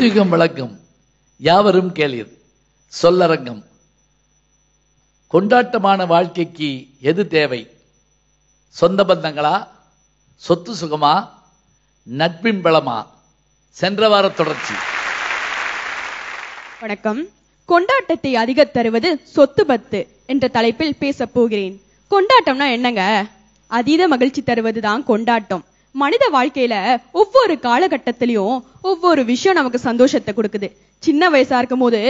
ஜோதிகம் விளக்கம் யாவரும் கேளீர் சொல்லரங்கம் கொண்டாட்டமான வாழ்க்கைக்கு எது தேவை சொந்த பந்தங்களா சொத்து சுகமா நட்பின் பலமா சென்ற வார தொடர்ச்சி வணக்கம் கொண்டாட்டத்தை அதிக தருவது சொத்து பத்து என்ற தலைப்பில் பேச போகிறேன் கொண்டாட்டம்னா என்னங்க அதீத மகிழ்ச்சி தருவதுதான் கொண்டாட்டம் மனித வாழ்க்கையில ஒவ்வொரு காலகட்டத்திலையும் ஒவ்வொரு விஷயம் நமக்கு சந்தோஷத்தை கொடுக்குது சின்ன வயசா இருக்கும் போது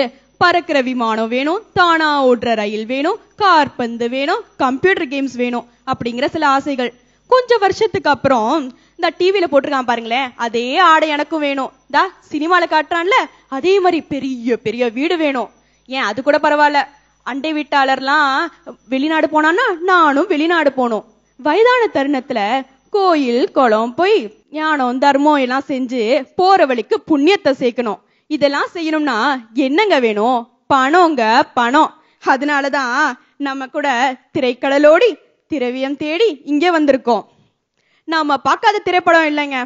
பறக்கிற விமானம் வேணும் தானா ஓடுற ரயில் வேணும் கார் பந்து வேணும் கம்ப்யூட்டர் கேம்ஸ் வேணும் அப்படிங்கிற சில ஆசைகள் கொஞ்சம் வருஷத்துக்கு அப்புறம் இந்த டிவியில போட்டிருக்கான் பாருங்களேன் அதே ஆடை எனக்கும் வேணும் தா சினிமால காட்டுறான்ல அதே மாதிரி பெரிய பெரிய வீடு வேணும் ஏன் அது கூட பரவாயில்ல அண்டை வீட்டாளர்லாம் வெளிநாடு போனான்னா நானும் வெளிநாடு போனோம் வயதான தருணத்துல கோயில் குளம் போய் ஞானம் தர்மம் எல்லாம் செஞ்சு போற வழிக்கு புண்ணியத்தை சேர்க்கணும் இதெல்லாம் செய்யணும்னா என்னங்க வேணும் பணங்க பணம் அதனாலதான் நம்ம கூட திரைக்கடலோடி திரவியம் தேடி இங்க வந்திருக்கோம் நாம பார்க்காத திரைப்படம் இல்லைங்க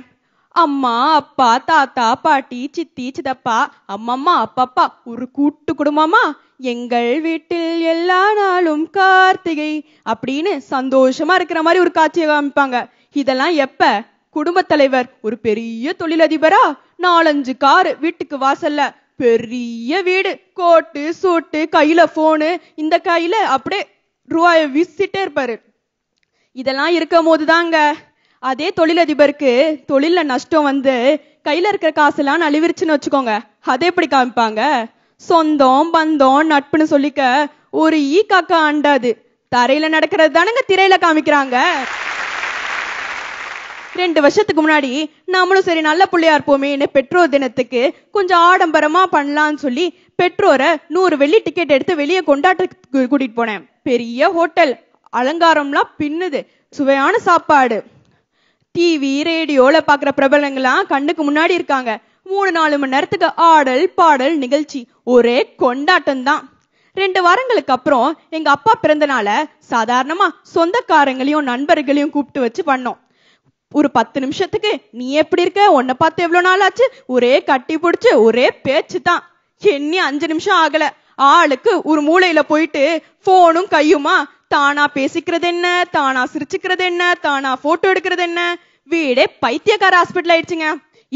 அம்மா அப்பா தாத்தா பாட்டி சித்தி சித்தப்பா அம்மம்மா அப்பப்பா ஒரு கூட்டு குடும்பமா எங்கள் வீட்டில் எல்லா நாளும் கார்த்திகை அப்படின்னு சந்தோஷமா இருக்கிற மாதிரி ஒரு காட்சியை காமிப்பாங்க இதெல்லாம் எப்ப குடும்பத் தலைவர் ஒரு பெரிய தொழிலதிபரா நாலஞ்சு காரு வீட்டுக்கு வாசல்ல பெரிய வீடு கோட்டு சூட்டு கையில போனு இந்த கையில அப்படியே ரூபாய வீசிட்டே இருப்பாரு இதெல்லாம் இருக்கும் போதுதாங்க அதே தொழிலதிபருக்கு தொழில நஷ்டம் வந்து கையில இருக்கிற எல்லாம் நழிவிருச்சுன்னு வச்சுக்கோங்க அதை எப்படி காமிப்பாங்க சொந்தம் பந்தம் நட்புன்னு சொல்லிக்க ஒரு ஈ காக்கா அண்டாது தரையில நடக்கிறது தானுங்க திரையில காமிக்கிறாங்க ரெண்டு வருஷத்துக்கு முன்னாடி நாமளும் சரி நல்ல பிள்ளையா இருப்போமேனு பெற்றோர் தினத்துக்கு கொஞ்சம் ஆடம்பரமா பண்ணலாம்னு சொல்லி பெற்றோரை நூறு வெள்ளி டிக்கெட் எடுத்து வெளியே கொண்டாட்டத்துக்கு கூட்டிட்டு போனேன் பெரிய ஹோட்டல் அலங்காரம்லாம் பின்னுது சுவையான சாப்பாடு டிவி ரேடியோல பாக்குற பிரபலங்கள்லாம் கண்ணுக்கு முன்னாடி இருக்காங்க மூணு நாலு மணி நேரத்துக்கு ஆடல் பாடல் நிகழ்ச்சி ஒரே கொண்டாட்டம் தான் ரெண்டு வாரங்களுக்கு அப்புறம் எங்க அப்பா பிறந்தனால சாதாரணமா சொந்தக்காரங்களையும் நண்பர்களையும் கூப்பிட்டு வச்சு பண்ணோம் ஒரு பத்து நிமிஷத்துக்கு நீ எப்படி இருக்க உன்னை பார்த்து எவ்வளவு நாள் ஆச்சு ஒரே கட்டி பிடிச்சு ஒரே பேச்சு தான் எண்ணி அஞ்சு நிமிஷம் ஆகல ஆளுக்கு ஒரு மூளையில போயிட்டு போனும் கையுமா தானா பேசிக்கிறது என்ன தானா சிரிச்சுக்கிறது என்ன தானா போட்டோ எடுக்கிறது என்ன வீடே பைத்தியக்கார ஹாஸ்பிட்டல் ஆயிடுச்சுங்க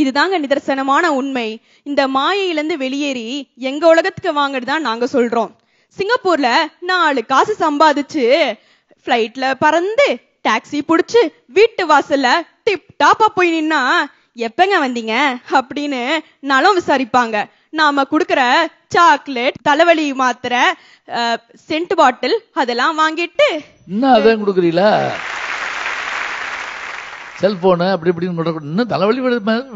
இதுதாங்க நிதர்சனமான உண்மை இந்த மாயையிலிருந்து வெளியேறி எங்க உலகத்துக்கு வாங்குறது தான் நாங்க சொல்றோம் சிங்கப்பூர்ல நாலு காசு சம்பாதிச்சு ஃப்ளைட்ல பறந்து டாக்ஸி புடிச்சு வீட்டு வாசல்ல டிப் டாப்பா போய் நின்னா எப்பங்க வந்தீங்க அப்படின்னு நலம் விசாரிப்பாங்க நாம குடுக்கற சாக்லேட் தலைவலி மாத்திரை சென்ட் பாட்டில் அதெல்லாம் வாங்கிட்டு என்ன அதான் செல்போனு அப்படி இப்படி இன்னும் தலைவலி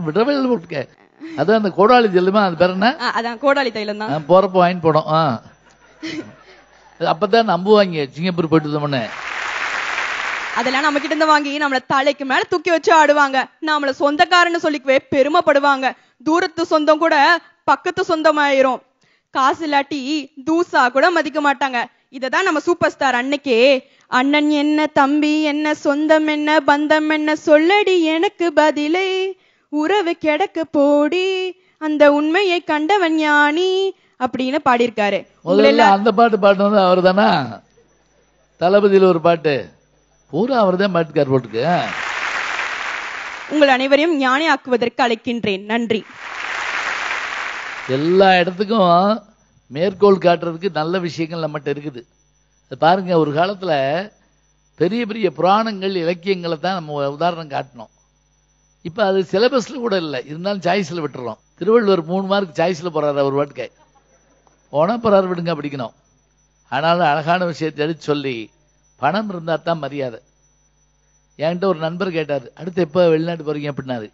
விடவே போட்டுக்க அதான் அந்த கோடாளி தயிலுமா அது பேர் என்ன அதான் கோடாளி தைலம் தான் போறப்ப வாங்கி போனோம் அப்பதான் நம்புவாங்க சிங்கப்பூர் போயிட்டு வந்தோம்னே அதெல்லாம் நம்ம கிட்ட இருந்து வாங்கி நம்மள தலைக்கு மேல தூக்கி வச்சு ஆடுவாங்க நம்மள சொந்தக்காரன்னு சொல்லிக்கவே பெருமைப்படுவாங்க தூரத்து சொந்தம் கூட பக்கத்து சொந்தமாயிரும் காசு இல்லாட்டி தூசா கூட மதிக்க மாட்டாங்க இததான் நம்ம சூப்பர் ஸ்டார் அன்னைக்கே அண்ணன் என்ன தம்பி என்ன சொந்தம் என்ன பந்தம் என்ன சொல்லடி எனக்கு பதிலை உறவு கிடக்க போடி அந்த உண்மையை கண்டவன் ஞானி அப்படின்னு பாடியிருக்காரு அந்த பாட்டு பாடினது அவர் தானா தளபதியில் ஒரு பாட்டு பூரா அவர்தான் தான் மாட்டிக்கார் உங்கள் அனைவரையும் ஞானி ஆக்குவதற்கு அழைக்கின்றேன் நன்றி எல்லா இடத்துக்கும் மேற்கோள் காட்டுறதுக்கு நல்ல விஷயங்கள் நம்மகிட்ட இருக்குது பாருங்க ஒரு காலத்தில் பெரிய பெரிய புராணங்கள் இலக்கியங்களை தான் நம்ம உதாரணம் காட்டினோம் இப்போ அது சிலபஸில் கூட இல்லை இருந்தாலும் சாய்ஸில் விட்டுறோம் திருவள்ளுவர் மூணு மார்க் சாய்ஸில் போகிறார் அவர் வாட்டுக்கை போனால் போகிறார் விடுங்க படிக்கணும் ஆனாலும் அழகான விஷயத்தை எடுத்து சொல்லி பணம் இருந்தால் தான் மரியாதை என்கிட்ட ஒரு நண்பர் கேட்டார் அடுத்து எப்போ வெளிநாட்டு போகிறீங்க அப்படின்னாரு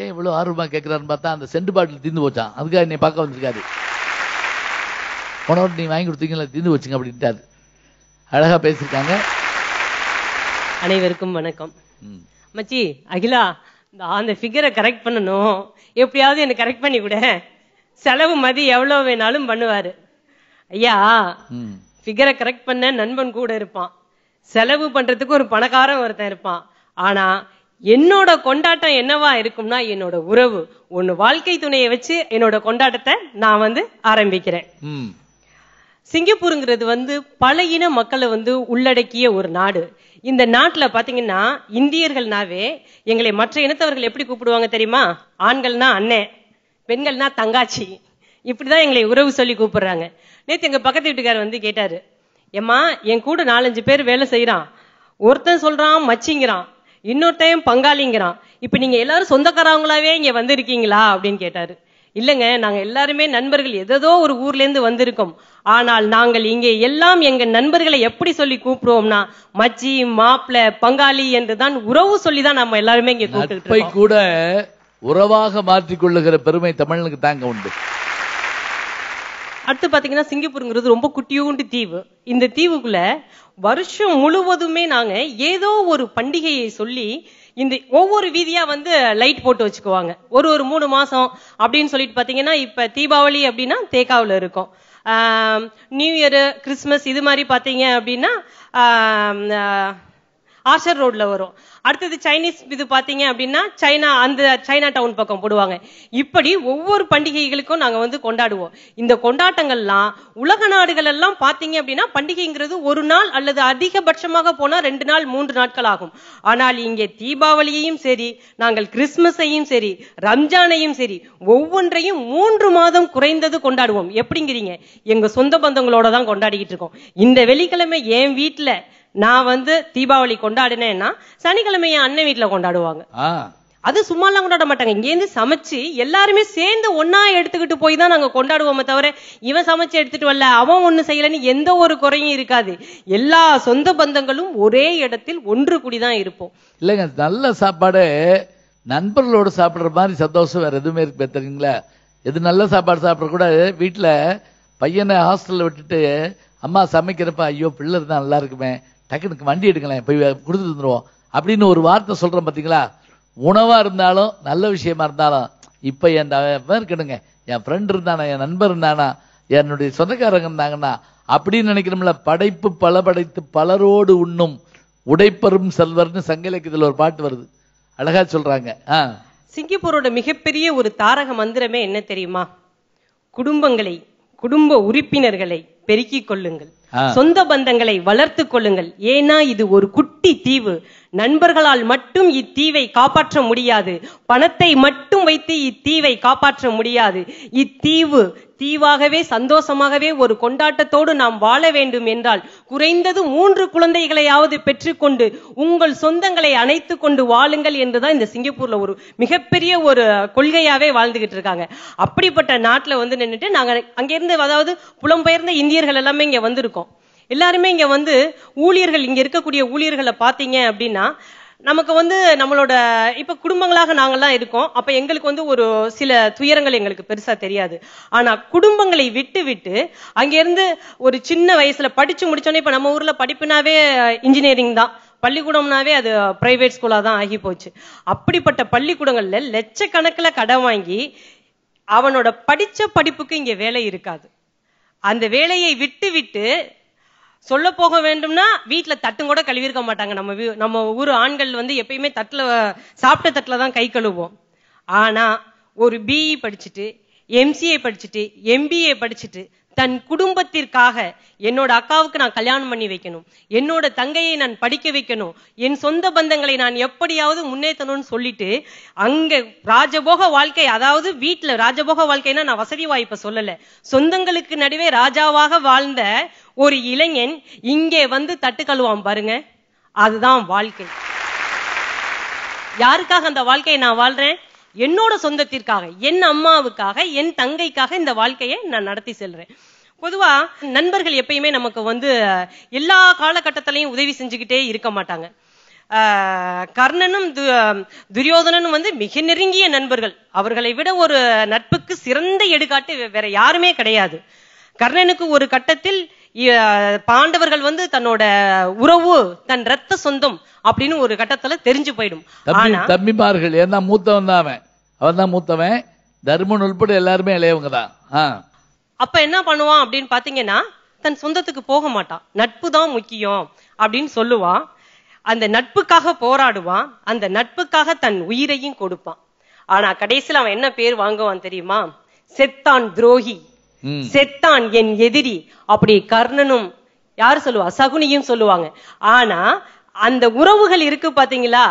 ஏன் இவ்வளோ ஆர்வமாக கேட்குறாருன்னு பார்த்தா அந்த செண்டு பாட்டில் தீர்ந்து போச்சான் அதுக்காக என்னை பார்க்க வந்திருக்காரு உணவு நீ வாங்கி கொடுத்தீங்களா தீர்ந்து வச்சுங்க அப்படின்ட்டாரு அழகாக பேசியிருக்காங்க அனைவருக்கும் வணக்கம் மச்சி அகிலா அந்த ஃபிகரை கரெக்ட் பண்ணணும் எப்படியாவது என்ன கரெக்ட் பண்ணி கூட செலவு மதி எவ்வளோ வேணாலும் பண்ணுவாரு ஐயா ஃபிகரை கரெக்ட் பண்ண நண்பன் கூட இருப்பான் செலவு பண்றதுக்கு ஒரு பணக்காரன் ஒருத்தன் இருப்பான் ஆனா என்னோட கொண்டாட்டம் என்னவா இருக்கும்னா என்னோட உறவு ஒன்னு வாழ்க்கை துணையை வச்சு என்னோட கொண்டாட்டத்தை நான் வந்து ஆரம்பிக்கிறேன் சிங்கப்பூருங்கிறது வந்து பல இன மக்களை வந்து உள்ளடக்கிய ஒரு நாடு இந்த நாட்டுல பாத்தீங்கன்னா இந்தியர்கள்னாவே எங்களை மற்ற இனத்தவர்கள் எப்படி கூப்பிடுவாங்க தெரியுமா ஆண்கள்னா அண்ணன் பெண்கள்னா தங்காச்சி இப்படிதான் எங்களை உறவு சொல்லி கூப்பிடுறாங்க நேத்து எங்க பக்கத்து வீட்டுக்காரர் வந்து கேட்டாரு ஏம்மா என் கூட நாலஞ்சு பேர் வேலை செய்யறான் ஒருத்தன் சொல்றான் மச்சிங்கிறான் இன்னொருத்தையும் பங்காளிங்கிறான் இப்ப நீங்க எல்லாரும் சொந்தக்காரவங்களாவே இங்க வந்திருக்கீங்களா அப்படின்னு கேட்டாரு இல்லைங்க நாங்க எல்லாருமே நண்பர்கள் எதோ ஒரு ஊர்ல இருந்து வந்திருக்கோம் ஆனால் நாங்கள் இங்கே எல்லாம் எங்க நண்பர்களை எப்படி சொல்லி கூப்பிடுவோம்னா மச்சி மாப்பிள பங்காளி என்றுதான் உறவு சொல்லி தான் நம்ம எல்லாருமே இங்க கூப்பிட்டு கூட உறவாக மாற்றிக்கொள்ளுகிற பெருமை தமிழனுக்கு தாங்க உண்டு அடுத்து பார்த்தீங்கன்னா சிங்கப்பூருங்கிறது ரொம்ப குட்டியூண்டு தீவு இந்த தீவுக்குள்ள வருஷம் முழுவதுமே நாங்க ஏதோ ஒரு பண்டிகையை சொல்லி இந்த ஒவ்வொரு வீதியா வந்து லைட் போட்டு வச்சுக்குவாங்க ஒரு ஒரு மூணு மாசம் அப்படின்னு சொல்லிட்டு பாத்தீங்கன்னா இப்ப தீபாவளி அப்படின்னா தேக்காவில் இருக்கும் நியூ இயரு கிறிஸ்மஸ் இது மாதிரி பாத்தீங்க அப்படின்னா ஆஷர் ரோட்ல வரும் அடுத்தது சைனீஸ் இது பாத்தீங்க அப்படின்னா சைனா அந்த சைனா டவுன் பக்கம் போடுவாங்க இப்படி ஒவ்வொரு பண்டிகைகளுக்கும் நாங்க வந்து கொண்டாடுவோம் இந்த கொண்டாட்டங்கள்லாம் உலக நாடுகள் எல்லாம் பாத்தீங்க அப்படின்னா பண்டிகைங்கிறது ஒரு நாள் அல்லது அதிகபட்சமாக போனா ரெண்டு நாள் மூன்று நாட்கள் ஆகும் ஆனால் இங்கே தீபாவளியையும் சரி நாங்கள் கிறிஸ்துமஸையும் சரி ரம்ஜானையும் சரி ஒவ்வொன்றையும் மூன்று மாதம் குறைந்தது கொண்டாடுவோம் எப்படிங்கிறீங்க எங்க சொந்த பந்தங்களோட தான் கொண்டாடிக்கிட்டு இருக்கோம் இந்த வெள்ளிக்கிழமை என் வீட்டுல நான் வந்து தீபாவளி கொண்டாடினேன்னா சனிக்கிழமைய அண்ணன் வீட்டுல கொண்டாடுவாங்க அது சும்மாலாம் கொண்டாட மாட்டாங்க இங்கேருந்து சமைச்சு எல்லாருமே சேர்ந்து ஒன்னா எடுத்துக்கிட்டு போய் தான் நாங்க கொண்டாடுவோமே தவிர இவன் சமைச்சு எடுத்துட்டு வரல அவன் ஒண்ணு செய்யலன்னு எந்த ஒரு குறையும் இருக்காது எல்லா சொந்த பந்தங்களும் ஒரே இடத்தில் ஒன்று கூடிதான் இருப்போம் இல்லைங்க நல்ல சாப்பாடு நண்பர்களோடு சாப்பிட்ற மாதிரி சந்தோஷம் வேற எதுவுமே இருக்கு தெரியுங்களா எது நல்ல சாப்பாடு சாப்பிட கூட வீட்டில் பையனை ஹாஸ்டலில் விட்டுட்டு அம்மா சமைக்கிறப்ப ஐயோ பிள்ளை தான் நல்லா இருக்குமே டக்குனுக்கு வண்டி எடுக்கலாம் போய் கொடுத்து தந்துடுவோம் அப்படின்னு ஒரு வார்த்தை சொல்கிறோம் பார்த்தீங்களா உணவாக இருந்தாலும் நல்ல விஷயமா இருந்தாலும் இப்போ என் இருக்கணுங்க என் ஃப்ரெண்ட் இருந்தானா என் நண்பர் இருந்தானா என்னுடைய சொந்தக்காரங்க இருந்தாங்கன்னா அப்படின்னு நினைக்கிறோம்ல படைப்பு பல படைத்து பலரோடு உண்ணும் உடைப்பரும் செல்வர்னு சங்க இலக்கியத்தில் ஒரு பாட்டு வருது அழகா சொல்றாங்க சிங்கப்பூரோட மிகப்பெரிய ஒரு தாரக மந்திரமே என்ன தெரியுமா குடும்பங்களை குடும்ப உறுப்பினர்களை பெருக்கிக் கொள்ளுங்கள் சொந்த பந்தங்களை வளர்த்து கொள்ளுங்கள் ஏன்னா இது ஒரு குட்டி தீவு நண்பர்களால் மட்டும் இத்தீவை காப்பாற்ற முடியாது பணத்தை மட்டும் வைத்து இத்தீவை காப்பாற்ற முடியாது இத்தீவு தீவாகவே சந்தோஷமாகவே ஒரு கொண்டாட்டத்தோடு நாம் வாழ வேண்டும் என்றால் குறைந்தது மூன்று குழந்தைகளையாவது பெற்றுக்கொண்டு உங்கள் சொந்தங்களை அணைத்து கொண்டு வாழுங்கள் என்றுதான் இந்த சிங்கப்பூர்ல ஒரு மிகப்பெரிய ஒரு கொள்கையாவே வாழ்ந்துகிட்டு இருக்காங்க அப்படிப்பட்ட நாட்டுல வந்து நின்றுட்டு நாங்க அங்கிருந்து அதாவது புலம்பெயர்ந்த இந்தியர்கள் எல்லாமே இங்க வந்திருக்கோம் எல்லாருமே இங்க வந்து ஊழியர்கள் இங்க இருக்கக்கூடிய ஊழியர்களை பாத்தீங்க அப்படின்னா நமக்கு வந்து நம்மளோட இப்ப குடும்பங்களாக நாங்கள்லாம் இருக்கோம் அப்ப எங்களுக்கு வந்து ஒரு சில துயரங்கள் எங்களுக்கு பெருசா தெரியாது ஆனா குடும்பங்களை விட்டு விட்டு அங்கிருந்து ஒரு சின்ன வயசுல படிச்சு முடிச்சோன்னே இப்ப நம்ம ஊர்ல படிப்புனாவே இன்ஜினியரிங் தான் பள்ளிக்கூடம்னாவே அது பிரைவேட் ஸ்கூலா தான் ஆகி போச்சு அப்படிப்பட்ட பள்ளிக்கூடங்கள்ல லட்சக்கணக்கில் கடன் வாங்கி அவனோட படிச்ச படிப்புக்கு இங்க வேலை இருக்காது அந்த வேலையை விட்டு விட்டு சொல்ல போக வேண்டும்னா வீட்டுல தட்டும் கூட கழுவிருக்க மாட்டாங்க நம்ம நம்ம ஊர் ஆண்கள் வந்து எப்பயுமே தட்டுல சாப்பிட்ட தட்டுல தான் கை கழுவோம் ஆனா ஒரு பிஇ e படிச்சுட்டு எம்சிஏ படிச்சுட்டு எம்பிஏ படிச்சுட்டு தன் குடும்பத்திற்காக என்னோட அக்காவுக்கு நான் கல்யாணம் பண்ணி வைக்கணும் என்னோட தங்கையை நான் படிக்க வைக்கணும் என் சொந்த பந்தங்களை நான் எப்படியாவது முன்னேற்றணும்னு சொல்லிட்டு அங்க ராஜபோக வாழ்க்கை அதாவது வீட்டுல ராஜபோக வாழ்க்கைன்னா நான் வசதி வாய்ப்பை சொல்லல சொந்தங்களுக்கு நடுவே ராஜாவாக வாழ்ந்த ஒரு இளைஞன் இங்கே வந்து தட்டு கழுவான் பாருங்க அதுதான் வாழ்க்கை யாருக்காக அந்த வாழ்க்கையை நான் வாழ்றேன் என்னோட சொந்தத்திற்காக என் அம்மாவுக்காக என் தங்கைக்காக இந்த வாழ்க்கையை நான் நடத்தி செல்றேன் பொதுவா நண்பர்கள் எப்பயுமே நமக்கு வந்து எல்லா காலகட்டத்திலையும் உதவி செஞ்சுக்கிட்டே இருக்க மாட்டாங்க கர்ணனும் துரியோதனனும் வந்து மிக நெருங்கிய நண்பர்கள் அவர்களை விட ஒரு நட்புக்கு சிறந்த எடுகாட்டு வேற யாருமே கிடையாது கர்ணனுக்கு ஒரு கட்டத்தில் பாண்டவர்கள் வந்து தன்னோட உறவு தன் ரத்த சொந்தம் அப்படின்னு ஒரு கட்டத்துல தெரிஞ்சு போயிடும் தம்பிமார்கள் ஏன்னா மூத்தவன் தான் அவன் அவன் தான் மூத்தவன் தர்மன் உள்பட எல்லாருமே இளையவங்க தான் அப்ப என்ன பண்ணுவான் அப்படின்னு பாத்தீங்கன்னா தன் சொந்தத்துக்கு போக மாட்டான் நட்பு தான் முக்கியம் அப்படின்னு சொல்லுவான் அந்த நட்புக்காக போராடுவான் அந்த நட்புக்காக தன் உயிரையும் கொடுப்பான் ஆனா கடைசியில் அவன் என்ன பேர் வாங்குவான் தெரியுமா செத்தான் துரோகி செத்தான் என் எதிரி அப்படி கர்ணனும் யார் சொல்லுவா சகுனியும் சொல்லுவாங்க ஆனா அந்த உறவுகள் இருக்கு பாத்தீங்களா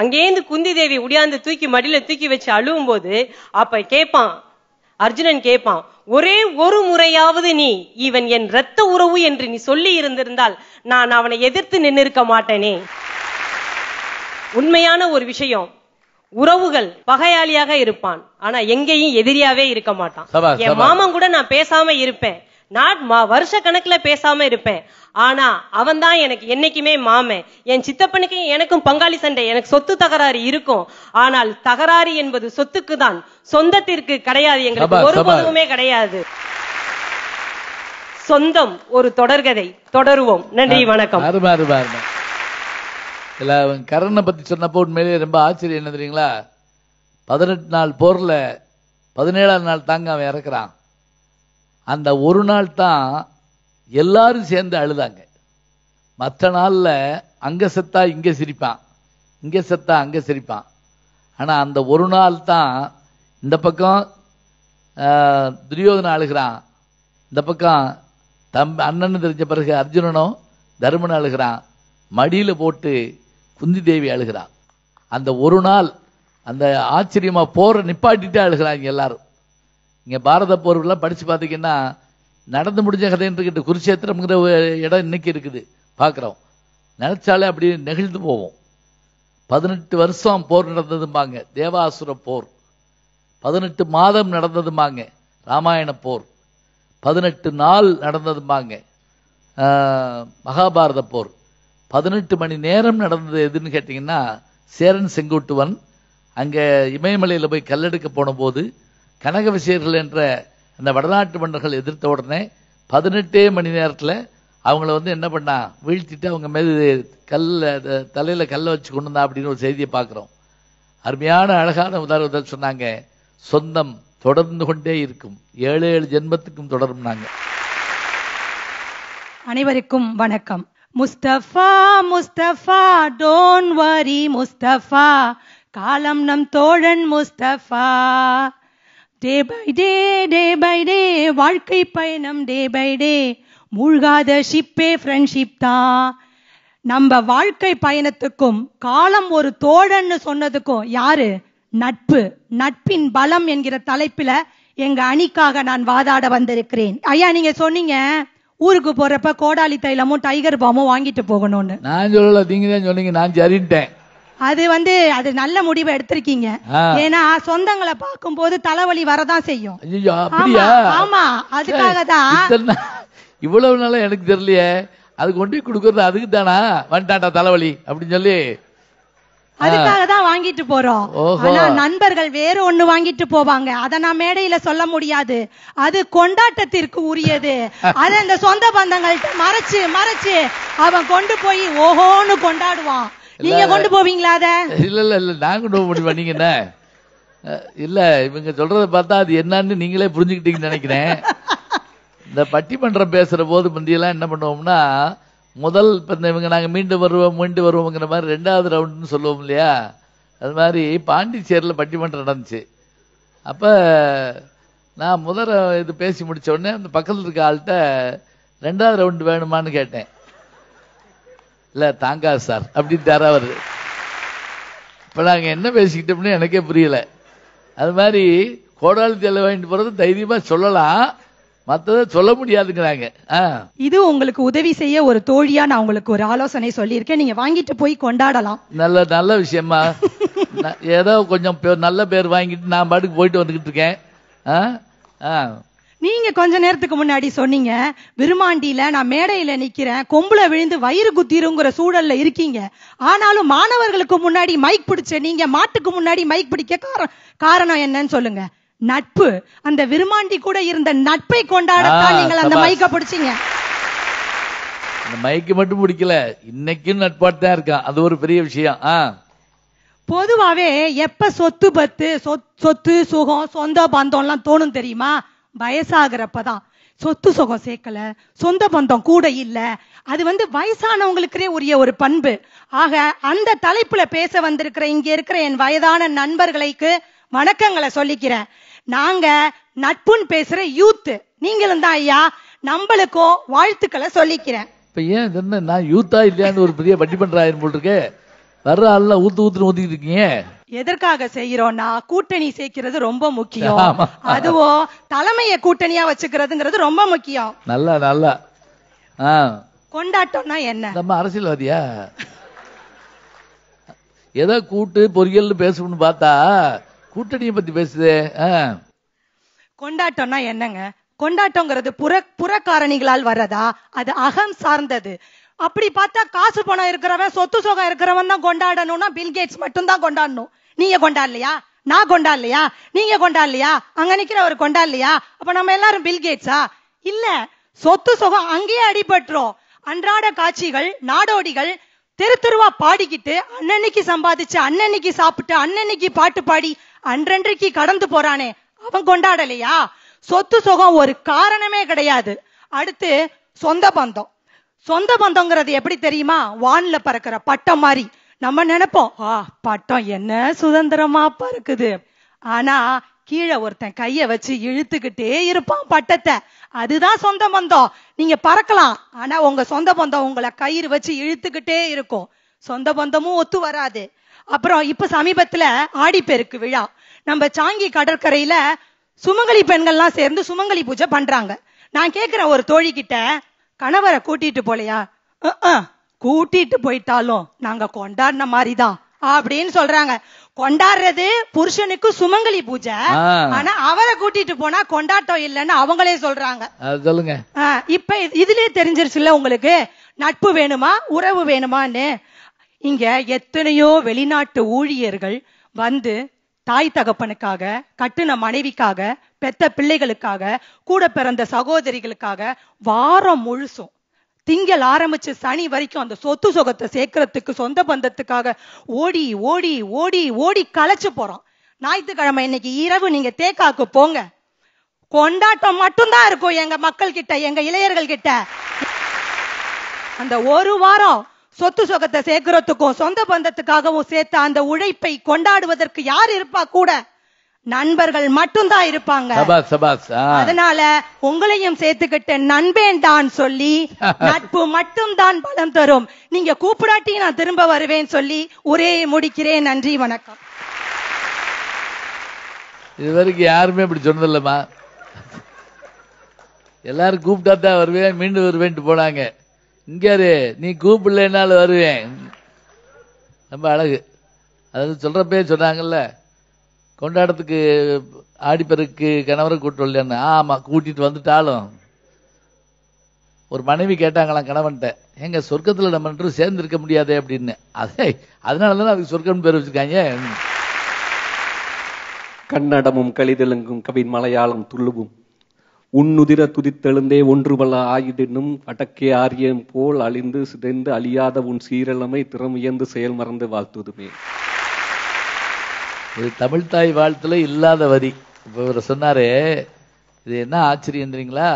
அங்கேருந்து குந்தி தேவி உடையாந்து தூக்கி மடியில தூக்கி வச்சு அழுவும் போது அப்ப கேட்பான் அர்ஜுனன் கேட்பான் ஒரே ஒரு முறையாவது நீ இவன் என் ரத்த உறவு என்று நீ சொல்லி இருந்திருந்தால் நான் அவனை எதிர்த்து நின்று இருக்க மாட்டேனே உண்மையான ஒரு விஷயம் உறவுகள் பகையாளியாக இருப்பான் ஆனா எங்கேயும் எதிரியாவே இருக்க மாட்டான் என் மாமன் கூட நான் பேசாம இருப்பேன் நான் வருஷ கணக்குல பேசாம இருப்பேன் ஆனா அவன் தான் எனக்கு என்னைக்குமே மாமன் என் சித்தப்பனுக்கு எனக்கும் பங்காளி சண்டை எனக்கு சொத்து தகராறு இருக்கும் ஆனால் தகராறு என்பது சொத்துக்கு தான் சொந்தத்திற்கு கிடையாது எங்களுக்கு ஒருபோதுமே கிடையாது சொந்தம் ஒரு தொடர்கதை தொடருவோம் நன்றி வணக்கம் இல்லை கரனை பற்றி சொன்னப்போ உண்மையிலேயே ரொம்ப ஆச்சரியம் என்ன தெரியுங்களா பதினெட்டு நாள் போரில் பதினேழாம் நாள் தாங்க அவன் இறக்குறான் அந்த ஒரு நாள் தான் எல்லாரும் சேர்ந்து அழுதாங்க மற்ற நாளில் அங்கே செத்தா இங்கே சிரிப்பான் இங்கே செத்தா அங்கே சிரிப்பான் ஆனால் அந்த ஒரு நாள் தான் இந்த பக்கம் துரியோதனை அழுகிறான் இந்த பக்கம் தம் அண்ணன் தெரிஞ்ச பிறகு அர்ஜுனனும் தருமன் அழுகிறான் மடியில் போட்டு குந்தி தேவி அழுகிறார் அந்த ஒரு நாள் அந்த ஆச்சரியமாக போரை நிப்பாட்டிட்டு அழுகிறாங்க எல்லாரும் இங்கே பாரத போர்வெல்லாம் படித்து பார்த்தீங்கன்னா நடந்து முடிஞ்ச கதைன்னு கிட்ட இடம் இன்னைக்கு இருக்குது பார்க்குறோம் நினச்சாலே அப்படியே நெகிழ்ந்து போவோம் பதினெட்டு வருஷம் போர் நடந்ததும்பாங்க தேவாசுர போர் பதினெட்டு மாதம் நடந்ததுமாங்க ராமாயண போர் பதினெட்டு நாள் நடந்ததுமாங்க மகாபாரத போர் பதினெட்டு மணி நேரம் நடந்தது எதுன்னு கேட்டிங்கன்னா சேரன் செங்குட்டுவன் அங்கே இமயமலையில் போய் கல்லெடுக்க போனபோது கனக விசயர்கள் என்ற அந்த வடநாட்டு மன்னர்கள் எதிர்த்த உடனே பதினெட்டே மணி நேரத்தில் அவங்கள வந்து என்ன பண்ணா வீழ்த்திட்டு அவங்க மீது கல்ல தலையில் கல்லை வச்சு கொண்டு வந்தா அப்படின்னு ஒரு செய்தியை பார்க்குறோம் அருமையான அழகான உதாரணத்தை சொன்னாங்க சொந்தம் தொடர்ந்து கொண்டே இருக்கும் ஏழு ஏழு ஜென்மத்துக்கும் தொடரும் நாங்கள் அனைவருக்கும் வணக்கம் முஸ்தபா முஸ்தபா டோன் வரி முஸ்தபா காலம் நம் தோழன் Mustafa day by day day by day வாழ்க்கை பயணம் டே பை டே மூழ்காத ஷிப்பே ஃப்ரெண்ட்ஷிப் தான் நம்ம வாழ்க்கை பயணத்துக்கும் காலம் ஒரு தோழன்னு சொன்னதுக்கும் யாரு நட்பு நட்பின் பலம் என்கிற தலைப்பில் எங்க அணிக்காக நான் வாதாட வந்திருக்கிறேன் ஐயா நீங்க சொன்னீங்க ஊருக்கு போறப்ப கோடாலி தைலமும் டைகர் பாமும் வாங்கிட்டு போகணும்னு நான் சொல்லல நீங்க தான் சொன்னீங்க நான் சரிட்டேன் அது வந்து அது நல்ல முடிவை எடுத்திருக்கீங்க ஏன்னா சொந்தங்களை பார்க்கும் போது தலைவலி வரதான் செய்யும் ஆமா அதுக்காக தான் இவ்வளவு நல்லா எனக்கு தெரியலையே அது கொண்டு கொடுக்கறது அதுக்கு தானா வந்துட்டான்டா தலைவலி அப்படின்னு சொல்லி அதுக்காக தான் வாங்கிட்டு போறோம் ஆனா நண்பர்கள் வேற ஒண்ணு வாங்கிட்டு போவாங்க அத நான் மேடையில சொல்ல முடியாது அது கொண்டாட்டத்திற்கு உரியது அத அந்த சொந்த பந்தங்கள்ட்ட மறைச்சு மறைச்சு அவன் கொண்டு போய் ஓஹோன்னு கொண்டாடுவான் நீங்க கொண்டு போவீங்களா அத இல்ல இல்ல இல்ல நான் கொண்டு போக முடியும் நீங்க என்ன இல்ல இவங்க சொல்றத பார்த்தா அது என்னன்னு நீங்களே புரிஞ்சுக்கிட்டீங்கன்னு நினைக்கிறேன் இந்த பட்டிமன்றம் பேசுற போது முந்தியெல்லாம் என்ன பண்ணுவோம்னா முதல் இப்போ இவங்க நாங்கள் மீண்டு வருவோம் மீண்டு வருவோங்கிற மாதிரி ரெண்டாவது ரவுண்டுன்னு சொல்லுவோம் இல்லையா அது மாதிரி பாண்டிச்சேரியில் பட்டிமன்றம் நடந்துச்சு அப்போ நான் முதல் இது பேசி முடித்த உடனே அந்த பக்கத்தில் இருக்க ஆள்கிட்ட ரெண்டாவது ரவுண்டு வேணுமான்னு கேட்டேன் இல்லை தாங்கா சார் அப்படின்ட்டார் அவர் இப்போ நாங்கள் என்ன பேசிக்கிட்டோம்னு எனக்கே புரியலை அது மாதிரி கோடாளி தேலை வாங்கிட்டு போகிறது தைரியமாக சொல்லலாம் மற்றது சொல்ல முடியாதுங்கிறாங்க இது உங்களுக்கு உதவி செய்ய ஒரு தோழியா நான் உங்களுக்கு ஒரு ஆலோசனை சொல்லியிருக்கேன் நீங்க வாங்கிட்டு போய் கொண்டாடலாம் நல்ல நல்ல விஷயமா ஏதோ கொஞ்சம் நல்ல பேர் வாங்கிட்டு நான் பாட்டுக்கு போயிட்டு வந்துகிட்டு இருக்கேன் நீங்க கொஞ்ச நேரத்துக்கு முன்னாடி சொன்னீங்க விருமாண்டியில நான் மேடையில நிக்கிறேன் கொம்புல விழுந்து வயிறு குத்திருங்கிற சூழல்ல இருக்கீங்க ஆனாலும் மாணவர்களுக்கு முன்னாடி மைக் பிடிச்ச நீங்க மாட்டுக்கு முன்னாடி மைக் பிடிக்க காரணம் என்னன்னு சொல்லுங்க நட்பு அந்த விருமாண்டி கூட இருந்த நட்பை கொண்டாடத்தான் நீங்கள் அந்த மைக்க பிடிச்சீங்க அந்த மைக்கு மட்டும் பிடிக்கல இன்னைக்கும் நட்பாட்டு தான் இருக்கான் அது ஒரு பெரிய விஷயம் ஆ பொதுவாவே எப்ப சொத்து பத்து சொத்து சுகம் சொந்த பந்தம் எல்லாம் தோணும் தெரியுமா வயசாகிறப்பதான் சொத்து சுகம் சேர்க்கல சொந்த பந்தம் கூட இல்ல அது வந்து வயசானவங்களுக்கே உரிய ஒரு பண்பு ஆக அந்த தலைப்புல பேச வந்திருக்கிற இங்க இருக்கிற என் வயதான நண்பர்களுக்கு வணக்கங்களை சொல்லிக்கிறேன் நாங்க நட்புன்னு பேசுற யூத்து நீங்களும் தான் ஐயா நம்மளுக்கும் வாழ்த்துக்களை சொல்லிக்கிறேன் இப்ப ஏன் இது என்ன நான் யூத்தா இல்லையான்னு ஒரு பெரிய வட்டி பண்றாயிரம் போல் இருக்கு வர்ற ஆள்லாம் ஊத்து ஊத்துன்னு ஊத்திட்டு இருக்கீங்க எதற்காக செய்கிறோம்னா கூட்டணி சேர்க்கிறது ரொம்ப முக்கியம் ஆமா. அதுவும் தலைமையை கூட்டணியா வச்சுக்கிறதுங்கிறது ரொம்ப முக்கியம் நல்லா நல்லா கொண்டாட்டம்னா என்ன நம்ம அரசியல்வாதியா ஏதோ கூட்டு பொரியல்னு பேசணும்னு பார்த்தா கூட்டணியை பத்தி பேசுது கொண்டாட்டம்னா என்னங்க கொண்டாட்டங்கிறது புற புற காரணிகளால் வர்றதா அது அகம் சார்ந்தது அப்படி பார்த்தா காசு பணம் இருக்கிறவன் சொத்து சுகம் இருக்கிறவன் தான் கொண்டாடணும்னா பில்கேட்ஸ் தான் கொண்டாடணும் நீங்க கொண்டாடலையா நான் கொண்டாடலையா நீங்க கொண்டாடலையா அங்க நிக்கிறவர் கொண்டாடலையா அப்ப நம்ம எல்லாரும் பில்கேட்ஸா இல்ல சொத்து சுகம் அங்கேயே அடிபட்டுரும் அன்றாட காட்சிகள் நாடோடிகள் தெரு தெருவா பாடிக்கிட்டு அன்னன்னைக்கு சம்பாதிச்சு அன்னன்னைக்கு சாப்பிட்டு அன்னன்னைக்கு பாட்டு பாடி அன்றன்றைக்கு கடந்து போறானே அவன் கொண்டாடலையா சொத்து சுகம் ஒரு காரணமே கிடையாது அடுத்து சொந்த பந்தம் சொந்த பந்தங்கிறது எப்படி தெரியுமா வான்ல பறக்கிற பட்டம் மாதிரி நம்ம நினைப்போம் ஆ பட்டம் என்ன சுதந்திரமா பறக்குது ஆனா கீழே ஒருத்தன் கைய வச்சு இழுத்துக்கிட்டே இருப்பான் பட்டத்தை அதுதான் சொந்த பந்தம் நீங்க பறக்கலாம் ஆனா உங்க சொந்த பந்தம் உங்களை கயிறு வச்சு இழுத்துக்கிட்டே இருக்கும் சொந்த பந்தமும் ஒத்து வராது அப்புறம் இப்ப சமீபத்துல ஆடிப்பெருக்கு விழா நம்ம சாங்கி கடற்கரையில சுமங்கலி பெண்கள்லாம் சேர்ந்து சுமங்கலி பூஜை பண்றாங்க நான் கேக்குறேன் ஒரு தோழி கிட்ட கணவரை கூட்டிட்டு போலையா கூட்டிட்டு போயிட்டாலும் நாங்க கொண்டாடின மாதிரிதான் அப்படின்னு சொல்றாங்க கொண்டாடுறது புருஷனுக்கு சுமங்கலி பூஜை ஆனா அவரை கூட்டிட்டு போனா கொண்டாட்டம் இல்லைன்னு அவங்களே சொல்றாங்க சொல்லுங்க இப்ப இதுலயே தெரிஞ்சிருச்சுல்ல உங்களுக்கு நட்பு வேணுமா உறவு வேணுமான்னு இங்க எத்தனையோ வெளிநாட்டு ஊழியர்கள் வந்து தாய் தகப்பனுக்காக கட்டுன மனைவிக்காக பெத்த பிள்ளைகளுக்காக கூட பிறந்த சகோதரிகளுக்காக வாரம் முழுசும் திங்கள் ஆரம்பிச்சு சனி வரைக்கும் அந்த சொத்து சுகத்தை சேர்க்கறதுக்கு சொந்த பந்தத்துக்காக ஓடி ஓடி ஓடி ஓடி களைச்சு போறோம் ஞாயிற்றுக்கிழமை இன்னைக்கு இரவு நீங்க தேக்காக்கு போங்க கொண்டாட்டம் மட்டும்தான் இருக்கும் எங்க மக்கள் கிட்ட எங்க இளையர்கள் கிட்ட அந்த ஒரு வாரம் சொத்து சொகத்தை சேர்க்கிறதுக்கும் சொந்த பந்தத்துக்காகவும் சேர்த்த அந்த உழைப்பை கொண்டாடுவதற்கு யார் இருப்பா கூட நண்பர்கள் மட்டும்தான் இருப்பாங்க அதனால உங்களையும் சேர்த்துக்கிட்டு நண்பேன் தான் சொல்லி நட்பு மட்டும் தான் பலம் தரும் நீங்க கூப்பிடாட்டி நான் திரும்ப வருவேன் சொல்லி ஒரே முடிக்கிறேன் நன்றி வணக்கம் இதுவரைக்கும் யாருமே இப்படி சொன்னதில்லம்மா எல்லாரும் கூப்பிட்டா தான் வருவேன் மீண்டும் வருவேன்ட்டு போனாங்க இங்காரு நீ கூப்பிடலனால வருவேன் ரொம்ப அழகு அதாவது சொல்றப்பே சொன்னாங்கல்ல கொண்டாடத்துக்கு ஆடிப்பெருக்கு கணவரை கூப்பிட்டு வரலையானு ஆமா கூட்டிட்டு வந்துட்டாலும் ஒரு மனைவி கேட்டாங்களாம் கணவன்ட்ட எங்க சொர்க்கத்தில் நம்ம ரெண்டும் சேர்ந்து இருக்க முடியாதே அப்படின்னு அதே அதனால தான் அதுக்கு சொர்க்கம் பேர் வச்சிருக்காங்க கன்னடமும் கலிதெலுங்கும் கவின் மலையாளம் துள்ளுவும் உன்னுதிர துதித்தெழுந்தே ஒன்றுபல ஆயிடினும் அடக்கே ஆரியம் போல் அழிந்து சிதைந்து அழியாத உன் சீரழமை திறமையந்து செயல் மறந்து வாழ்த்துவதுமே இது தாய் வாழ்த்துல இல்லாத வரி இப்போ இவர் சொன்னாரே இது என்ன ஆச்சரியன்றீங்களா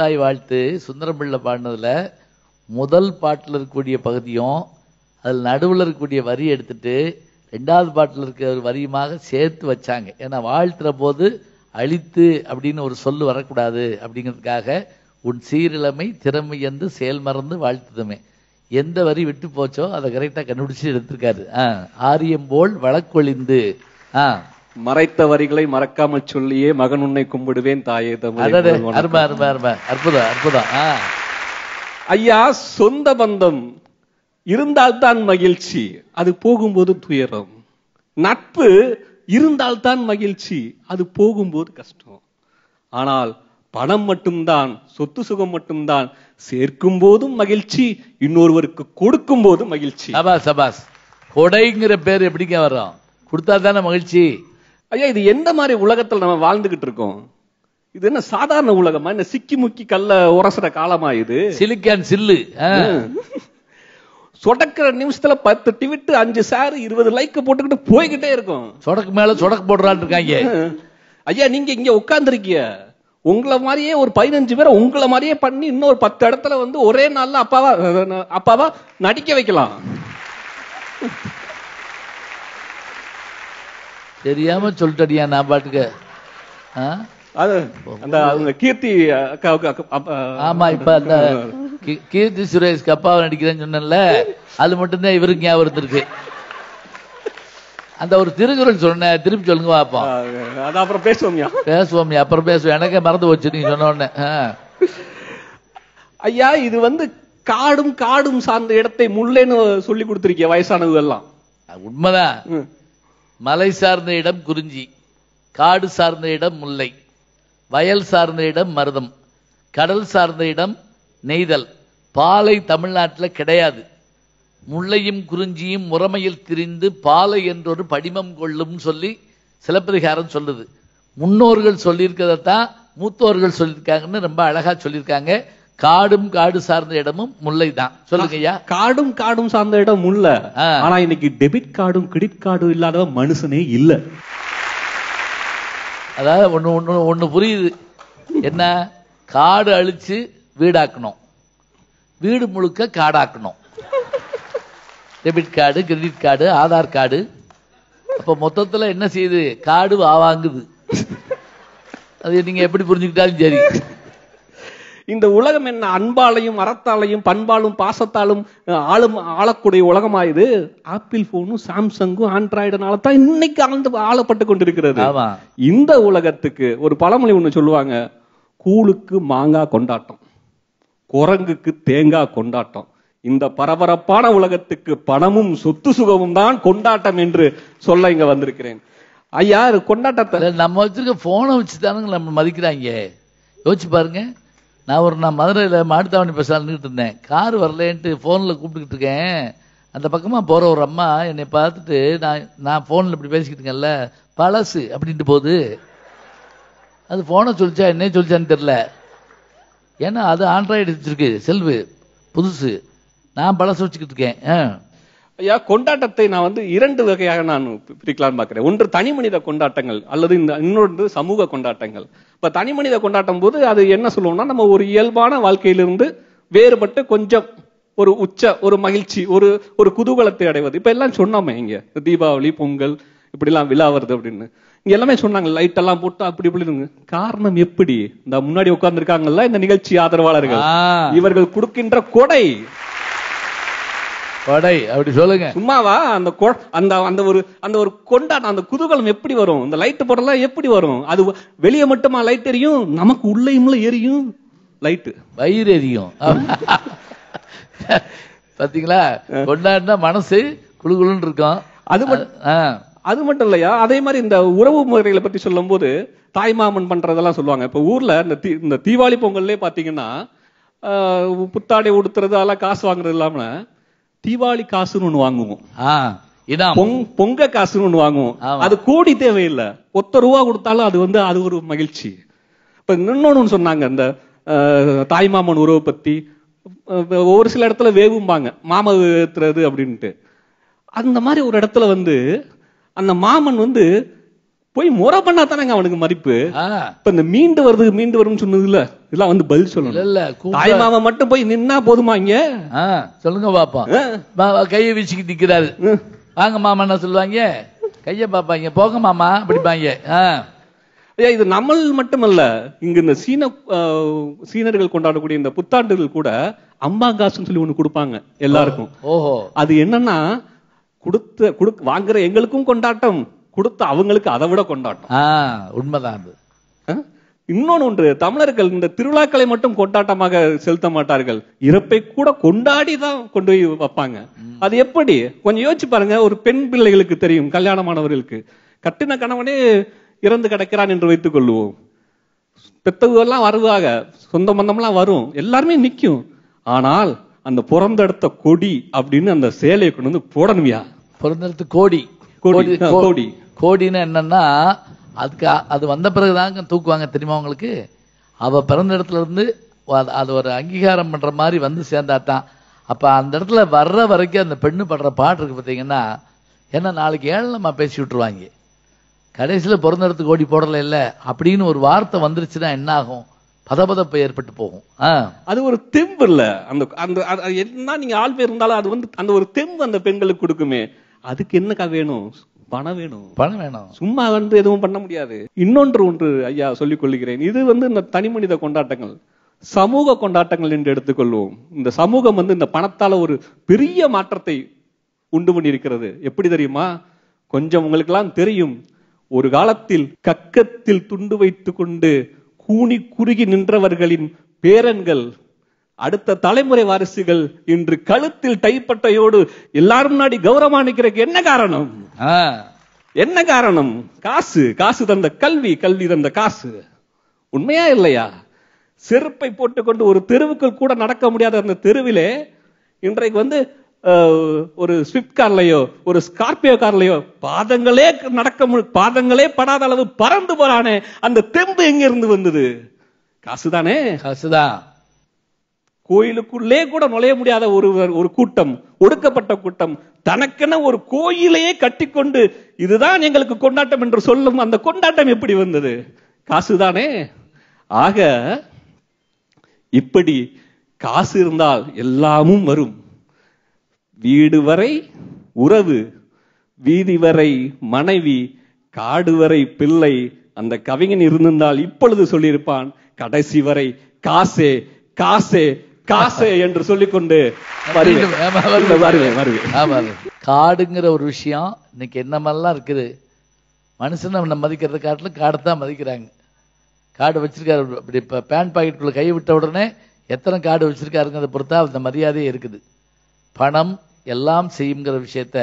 தாய் வாழ்த்து சுந்தரம்பிள்ளை பாடினதுல முதல் பாட்டில் இருக்கக்கூடிய பகுதியும் அதில் நடுவில் இருக்கக்கூடிய வரி எடுத்துட்டு ரெண்டாவது பாட்டில் இருக்கிற வரியுமாக சேர்த்து வச்சாங்க ஏன்னா வாழ்த்துற போது அழித்து அப்படின்னு ஒரு சொல்லு வரக்கூடாது அப்படிங்கிறதுக்காக உன் சீரிழமை திறமை என்று செயல் மறந்து வாழ்த்துதுமே எந்த வரி விட்டு போச்சோ அதை கரெக்டாக கண்டுபிடிச்சு எடுத்திருக்காரு ஆரியம் போல் வழக்கொழிந்து ஆ மறைத்த வரிகளை மறக்காமல் சொல்லியே மகன் உன்னை கும்பிடுவேன் தாயே அருமை அற்புதம் அற்புதம் ஐயா சொந்த பந்தம் இருந்தால்தான் மகிழ்ச்சி அது போகும்போது துயரம் நட்பு இருந்தால்தான் மகிழ்ச்சி அது போகும்போது கஷ்டம் ஆனால் பணம் மட்டும்தான் சொத்து சுகம் மட்டும்தான் சேர்க்கும் போதும் மகிழ்ச்சி இன்னொருவருக்கு கொடுக்கும் போதும் மகிழ்ச்சி சபாஸ் சபாஸ் கொடைங்கிற பேர் எப்படிங்க வரும் கொடுத்தா தானே மகிழ்ச்சி ஐயா இது எந்த மாதிரி உலகத்தில் நம்ம வாழ்ந்துகிட்டு இருக்கோம் இது என்ன சாதாரண உலகமா என்ன சிக்கி முக்கி கல்ல உரசுற காலமா இது சிலிக்கான் சில்லு சொடக்கிற நிமிஷத்துல பத்து டிவிட்டு அஞ்சு சார் இருபது லைக் போட்டுக்கிட்டு போய்கிட்டே இருக்கும் சொடக்கு மேல சொடக்கு போடுறான்னு இருக்காங்க ஐயா நீங்க இங்க உட்காந்துருக்கிய உங்களை மாதிரியே ஒரு பதினஞ்சு பேரை உங்களை மாதிரியே பண்ணி இன்னொரு பத்து இடத்துல வந்து ஒரே நாள்ல அப்பாவா அப்பாவா நடிக்க வைக்கலாம் தெரியாம சொல்லிட்டியா நான் பாட்டுக்கு அது அந்த கீர்த்தி அக்காவுக்கு ஆமா இப்ப அந்த கீர்த்தி சுரேஷ் கப்பாவை நடிக்கிறேன்னு சொன்னேன்ல அது மட்டும்தான் இவருக்கு ஞாபகம் இருக்கு அந்த ஒரு திருக்குறள் சொன்ன திருப்பி சொல்லுங்க பாப்போம் அது அப்புறம் பேசுவோம்யா பேசுவோம்யா அப்புறம் பேசுவோம் எனக்கே மறந்து போச்சு நீங்க சொன்ன உடனே ஐயா இது வந்து காடும் காடும் சார்ந்த இடத்தை முல்லைன்னு சொல்லி கொடுத்துருக்கிய வயசானது எல்லாம் உண்மைதான் மலை சார்ந்த இடம் குறிஞ்சி காடு சார்ந்த இடம் முல்லை வயல் சார்ந்த இடம் மருதம் கடல் சார்ந்த இடம் நெய்தல் பாலை தமிழ்நாட்டில் கிடையாது முள்ளையும் குறிஞ்சியும் முறைமையில் திரிந்து பாலை என்றொரு படிமம் கொள்ளும் சொல்லி சிலப்பதிகாரம் சொல்லுது முன்னோர்கள் சொல்லியிருக்கிறதான் மூத்தோர்கள் சொல்லியிருக்காங்கன்னு ரொம்ப அழகா சொல்லியிருக்காங்க காடும் காடு சார்ந்த இடமும் முல்லை தான் சொல்லுங்க ஐயா காடும் காடும் சார்ந்த இடம் முல்ல ஆனா இன்னைக்கு டெபிட் கார்டும் கிரெடிட் கார்டும் இல்லாத மனுஷனே இல்ல அதாவது ஒண்ணு ஒண்ணு ஒண்ணு புரியுது என்ன காடு அழிச்சு வீடாக்கணும் வீடு முழுக்க காடாக்கணும் debit card credit card Aadhaar card அப்ப மொத்தத்துல என்ன செய்யுது காடு ஆவாங்குது அது நீங்க எப்படி புரிஞ்சுக்கிட்டாலும் சரி இந்த உலகம் என்ன அன்பாலையும் அறத்தாலையும் பண்பாலும் பாசத்தாலும் ஆளும் ஆளக்கூடிய உலகமா ஆப்பிள் போனும் சாம்சங்கும் ஆண்ட்ராய்டுனால தான் இன்னைக்கு ஆழ்ந்து ஆளப்பட்டு கொண்டிருக்கிறது இந்த உலகத்துக்கு ஒரு பழமொழி ஒண்ணு சொல்லுவாங்க கூழுக்கு மாங்காய் கொண்டாட்டம் குரங்குக்கு தேங்காய் கொண்டாட்டம் இந்த பரபரப்பான உலகத்துக்கு பணமும் சொத்து சுகமும் தான் கொண்டாட்டம் என்று சொல்ல இங்க வந்திருக்கிறேன் ஐயா கொண்டாட்டத்தை நம்ம வச்சிருக்க போனை வச்சு தானுங்க நம்ம மதிக்கிறாங்க யோசிச்சு பாருங்க நான் ஒரு நான் மதுரையில் மாட்டுத்தாவணி பஸ்ஸாக நின்றுட்டு இருந்தேன் கார் வரலேன்ட்டு ஃபோனில் கூப்பிட்டுக்கிட்டு இருக்கேன் அந்த பக்கமாக போகிற ஒரு அம்மா என்னை பார்த்துட்டு நான் நான் ஃபோனில் இப்படி பேசிக்கிட்டு இருக்கேன்ல பழசு அப்படின்ட்டு போகுது அது ஃபோனை சொல்லிச்சா என்னையும் சொல்லிச்சான்னு தெரில ஏன்னா அது ஆண்ட்ராய்டு வச்சிருக்கு செல்வு புதுசு நான் பழசு வச்சுக்கிட்டு இருக்கேன் ஐயா கொண்டாட்டத்தை நான் வந்து இரண்டு வகையாக நான் பிரிக்கலாம்னு பார்க்குறேன் ஒன்று தனி மனித கொண்டாட்டங்கள் அல்லது இந்த இன்னொன்று சமூக கொண்டாட்டங்கள் இப்ப தனி மனித கொண்டாட்டம் போது அது என்ன சொல்லுவோம்னா நம்ம ஒரு இயல்பான வாழ்க்கையிலிருந்து வேறுபட்டு கொஞ்சம் ஒரு உச்ச ஒரு மகிழ்ச்சி ஒரு ஒரு குதூகலத்தை அடைவது இப்ப எல்லாம் சொன்னோமே இங்க தீபாவளி பொங்கல் இப்படிலாம் விழா வருது அப்படின்னு எல்லாமே சொன்னாங்க லைட் எல்லாம் போட்டு அப்படி இப்படி காரணம் எப்படி இந்த முன்னாடி உட்கார்ந்து இருக்காங்கல்ல இந்த நிகழ்ச்சி ஆதரவாளர்கள் இவர்கள் கொடுக்கின்ற கொடை கொடை அப்படி சொல்லுங்க சும்மாவா அந்த அந்த அந்த ஒரு அந்த ஒரு கொண்டாட்டம் அந்த குதூகலம் எப்படி வரும் இந்த லைட் போடலாம் எப்படி வரும் அது வெளியே மட்டுமா லைட் எரியும் நமக்கு உள்ளேயும்ல எரியும் லைட்டு வயிறு எரியும் பாத்தீங்களா கொண்டாடினா மனசு குழுகுழுன்னு இருக்கும் அது மட்டும் அது மட்டும் இல்லையா அதே மாதிரி இந்த உறவு முறைகளை பற்றி சொல்லும்போது தாய்மாமன் பண்றதெல்லாம் சொல்லுவாங்க இப்போ ஊர்ல இந்த தீ இந்த தீபாவளி பொங்கல்லே பார்த்தீங்கன்னா புத்தாடை உடுத்துறது அதெல்லாம் காசு வாங்குறது இல்லாம தீபாவளி காசுன்னு ஒன்று வாங்குவோம் பொங்க காசுன்னு ஒண்ணு வாங்குவோம் அது கோடி தேவையில்லை ஒத்த ரூபா கொடுத்தாலும் அது வந்து அது ஒரு மகிழ்ச்சி இப்ப இன்னொன்னு சொன்னாங்க இந்த தாய்மாமன் உறவை பத்தி ஒரு சில இடத்துல வேவும்பாங்க மாமா ஏத்துறது அப்படின்ட்டு அந்த மாதிரி ஒரு இடத்துல வந்து அந்த மாமன் வந்து போய் முறை பண்ணா தானங்க அவனுக்கு மதிப்பு இப்ப இந்த மீண்டு வருது மீண்டு வரும்னு சொன்னது இல்ல இதெல்லாம் வந்து பதில் சொல்லணும் இல்ல தாய் மாமன் மட்டும் போய் நின்னா போதுமா இங்க சொல்லுங்க பாப்பா கையை வீச்சுக்கிட்டு நிக்கிறாரு வாங்க மாமா என்ன சொல்லுவாங்க கைய பாப்பாங்க போக மாமா பிடிப்பாங்க ஐயா இது நம்மள் மட்டுமல்ல இங்க இந்த சீன சீனர்கள் கொண்டாடக்கூடிய இந்த புத்தாண்டுகள் கூட காசுன்னு சொல்லி ஒண்ணு கொடுப்பாங்க எல்லாருக்கும் ஓஹோ அது என்னன்னா கொடுத்த குடு வாங்குற எங்களுக்கும் கொண்டாட்டம் கொடுத்த அவங்களுக்கு அதை விட கொண்டாட்டம் உண்மைதான் அது இன்னொன்று ஒன்று தமிழர்கள் இந்த திருவிழாக்களை மட்டும் கொண்டாட்டமாக செலுத்த மாட்டார்கள் இறப்பை கூட கொண்டாடி தான் கொண்டு போய் வைப்பாங்க அது எப்படி கொஞ்சம் யோசிச்சு பாருங்க ஒரு பெண் பிள்ளைகளுக்கு தெரியும் கல்யாணமானவர்களுக்கு கட்டின கணவனே இறந்து கிடக்கிறான் என்று வைத்துக் கொள்வோம் பெத்தவெல்லாம் வருவாக சொந்த மந்தம்லாம் வரும் எல்லாருமே நிற்கும் ஆனால் அந்த பிறந்த கொடி அப்படின்னு அந்த சேலையை கொண்டு வந்து போடணுமியா பிறந்தது கோடி கோடி கோடி கோடின்னு என்னன்னா அதுக்கு அது வந்த பிறகுதாங்க தூக்குவாங்க தெரியுமா உங்களுக்கு அவ பிறந்த இடத்துல இருந்து அது ஒரு அங்கீகாரம் பண்ற மாதிரி வந்து சேர்ந்தா தான் அப்ப அந்த இடத்துல வர்ற வரைக்கும் அந்த பெண்ணு படுற பாட்டு இருக்கு பார்த்தீங்கன்னா ஏன்னா நாளைக்கு நம்ம பேசி விட்டுருவாங்க கடைசியில் பிறந்த இடத்துக்கு ஓடி போடல இல்லை அப்படின்னு ஒரு வார்த்தை வந்துருச்சுன்னா என்ன ஆகும் பதபதப்பு ஏற்பட்டு போகும் அது ஒரு தெம்பு இல்ல அந்த அந்த என்ன நீங்க ஆள் பேர் இருந்தாலும் அது வந்து அந்த ஒரு தெம்பு அந்த பெண்களுக்கு கொடுக்குமே அதுக்கு என்னக்கா வேணும் பணம் வேணும் பணம் வேணும் சும்மா வந்து எதுவும் பண்ண முடியாது இன்னொன்று ஒன்று ஐயா சொல்லிக் கொள்கிறேன் இது வந்து இந்த தனி மனித கொண்டாட்டங்கள் சமூக கொண்டாட்டங்கள் என்று எடுத்துக்கொள்வோம் இந்த சமூகம் வந்து இந்த பணத்தால ஒரு பெரிய மாற்றத்தை உண்டு பண்ணி இருக்கிறது எப்படி தெரியுமா கொஞ்சம் உங்களுக்கெல்லாம் தெரியும் ஒரு காலத்தில் கக்கத்தில் துண்டு வைத்து கொண்டு கூனி குறுகி நின்றவர்களின் பேரன்கள் அடுத்த தலைமுறை வாரிசுகள் இன்று கழுத்தில் டைப்பட்டையோடு எல்லாரும் முன்னாடி கௌரவமா நிக்கிறதுக்கு என்ன காரணம் என்ன காரணம் காசு காசு தந்த கல்வி கல்வி தந்த காசு உண்மையா இல்லையா செருப்பை போட்டுக்கொண்டு ஒரு தெருவுக்குள் கூட நடக்க முடியாத அந்த தெருவிலே இன்றைக்கு வந்து ஒரு ஸ்விஃப்ட் கார்லயோ ஒரு ஸ்கார்பியோ கார்லயோ பாதங்களே நடக்க பாதங்களே படாத அளவு பறந்து போறானே அந்த தெம்பு எங்க இருந்து வந்தது காசுதானே காசுதான் கோயிலுக்குள்ளே கூட நுழைய முடியாத ஒருவர் ஒரு கூட்டம் ஒடுக்கப்பட்ட கூட்டம் தனக்கென ஒரு கோயிலையே கட்டிக்கொண்டு இதுதான் எங்களுக்கு கொண்டாட்டம் என்று சொல்லும் அந்த கொண்டாட்டம் எப்படி வந்தது காசுதானே ஆக இப்படி காசு இருந்தால் எல்லாமும் வரும் வீடு வரை உறவு வீதி வரை மனைவி காடு வரை பிள்ளை அந்த கவிஞன் இருந்திருந்தால் இப்பொழுது சொல்லியிருப்பான் கடைசி வரை காசே காசே காசு என்று சொல்லிக்கொண்டு காடுங்கிற ஒரு விஷயம் இன்னைக்கு என்ன மாதிரிலாம் இருக்குது மனுஷன் நம்ம மதிக்கிறத காட்டிலும் காடை தான் மதிக்கிறாங்க காடு வச்சிருக்காரு அப்படி இப்போ பேண்ட் பாக்கெட்டுக்குள்ள கை விட்ட உடனே எத்தனை காடு வச்சிருக்காருங்கிறத பொறுத்தா அந்த மரியாதையே இருக்குது பணம் எல்லாம் செய்யுங்கிற விஷயத்த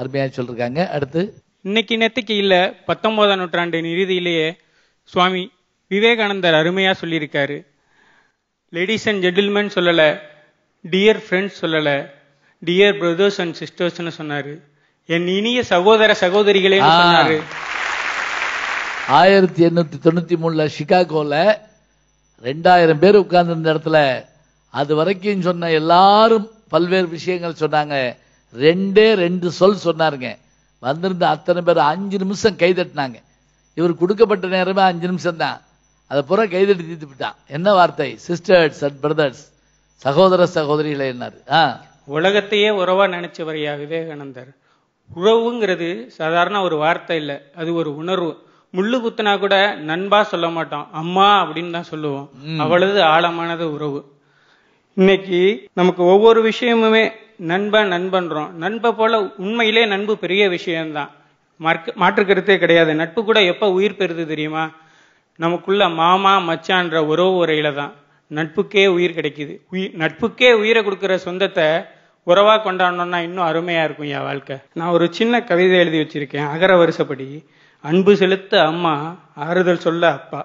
அருமையாக சொல்லியிருக்காங்க அடுத்து இன்னைக்கு நேற்றுக்கு இல்லை பத்தொன்பதாம் நூற்றாண்டின் இறுதியிலேயே சுவாமி விவேகானந்தர் அருமையாக சொல்லியிருக்காரு லேடிஸ் அண்ட் ஜென்டில்மேன் சொல்லலை டியர் ஃப்ரெண்ட்ஸ் சொல்லலை டியர் பிரதர்ஸ் அண்ட் சிஸ்டர்ஸ் சொன்னாரு என் இனிய சகோதர சகோதரிகளே சொன்னாரு ஆயிரத்தி எண்ணூத்தி தொண்ணூத்தி மூணுல சிகாகோல ரெண்டாயிரம் பேர் உட்கார்ந்து இருந்த இடத்துல அது வரைக்கும் சொன்ன எல்லாரும் பல்வேறு விஷயங்கள் சொன்னாங்க ரெண்டே ரெண்டு சொல் சொன்னாருங்க வந்திருந்த அத்தனை பேர் அஞ்சு நிமிஷம் கைதட்டினாங்க இவர் கொடுக்கப்பட்ட நேரமே அஞ்சு நிமிஷம் தான் அதை புற கைதடி தீர்த்து விட்டான் என்ன வார்த்தை சிஸ்டர்ஸ் அண்ட் பிரதர்ஸ் சகோதர சகோதரிகளை என்னாரு உலகத்தையே உறவா நினைச்சவரையா விவேகானந்தர் உறவுங்கிறது சாதாரண ஒரு வார்த்தை இல்லை அது ஒரு உணர்வு முள்ளு குத்துனா கூட நண்பா சொல்ல மாட்டோம் அம்மா அப்படின்னு தான் சொல்லுவோம் அவ்வளவு ஆழமானது உறவு இன்னைக்கு நமக்கு ஒவ்வொரு விஷயமுமே நண்பன் நண்பன்றோம் நண்பை போல உண்மையிலே நண்பு பெரிய விஷயம்தான் மாற்று கருத்தே கிடையாது நட்பு கூட எப்ப உயிர் பெறுது தெரியுமா நமக்குள்ள மாமா மச்சான்ற உறவு உரையில தான் நட்புக்கே உயிர் கிடைக்குது உயிர் நட்புக்கே உயிரை கொடுக்குற சொந்தத்தை உறவாக கொண்டாடணும்னா இன்னும் அருமையாக இருக்கும் என் வாழ்க்கை நான் ஒரு சின்ன கவிதை எழுதி வச்சிருக்கேன் அகர வருஷப்படி அன்பு செலுத்த அம்மா ஆறுதல் சொல்ல அப்பா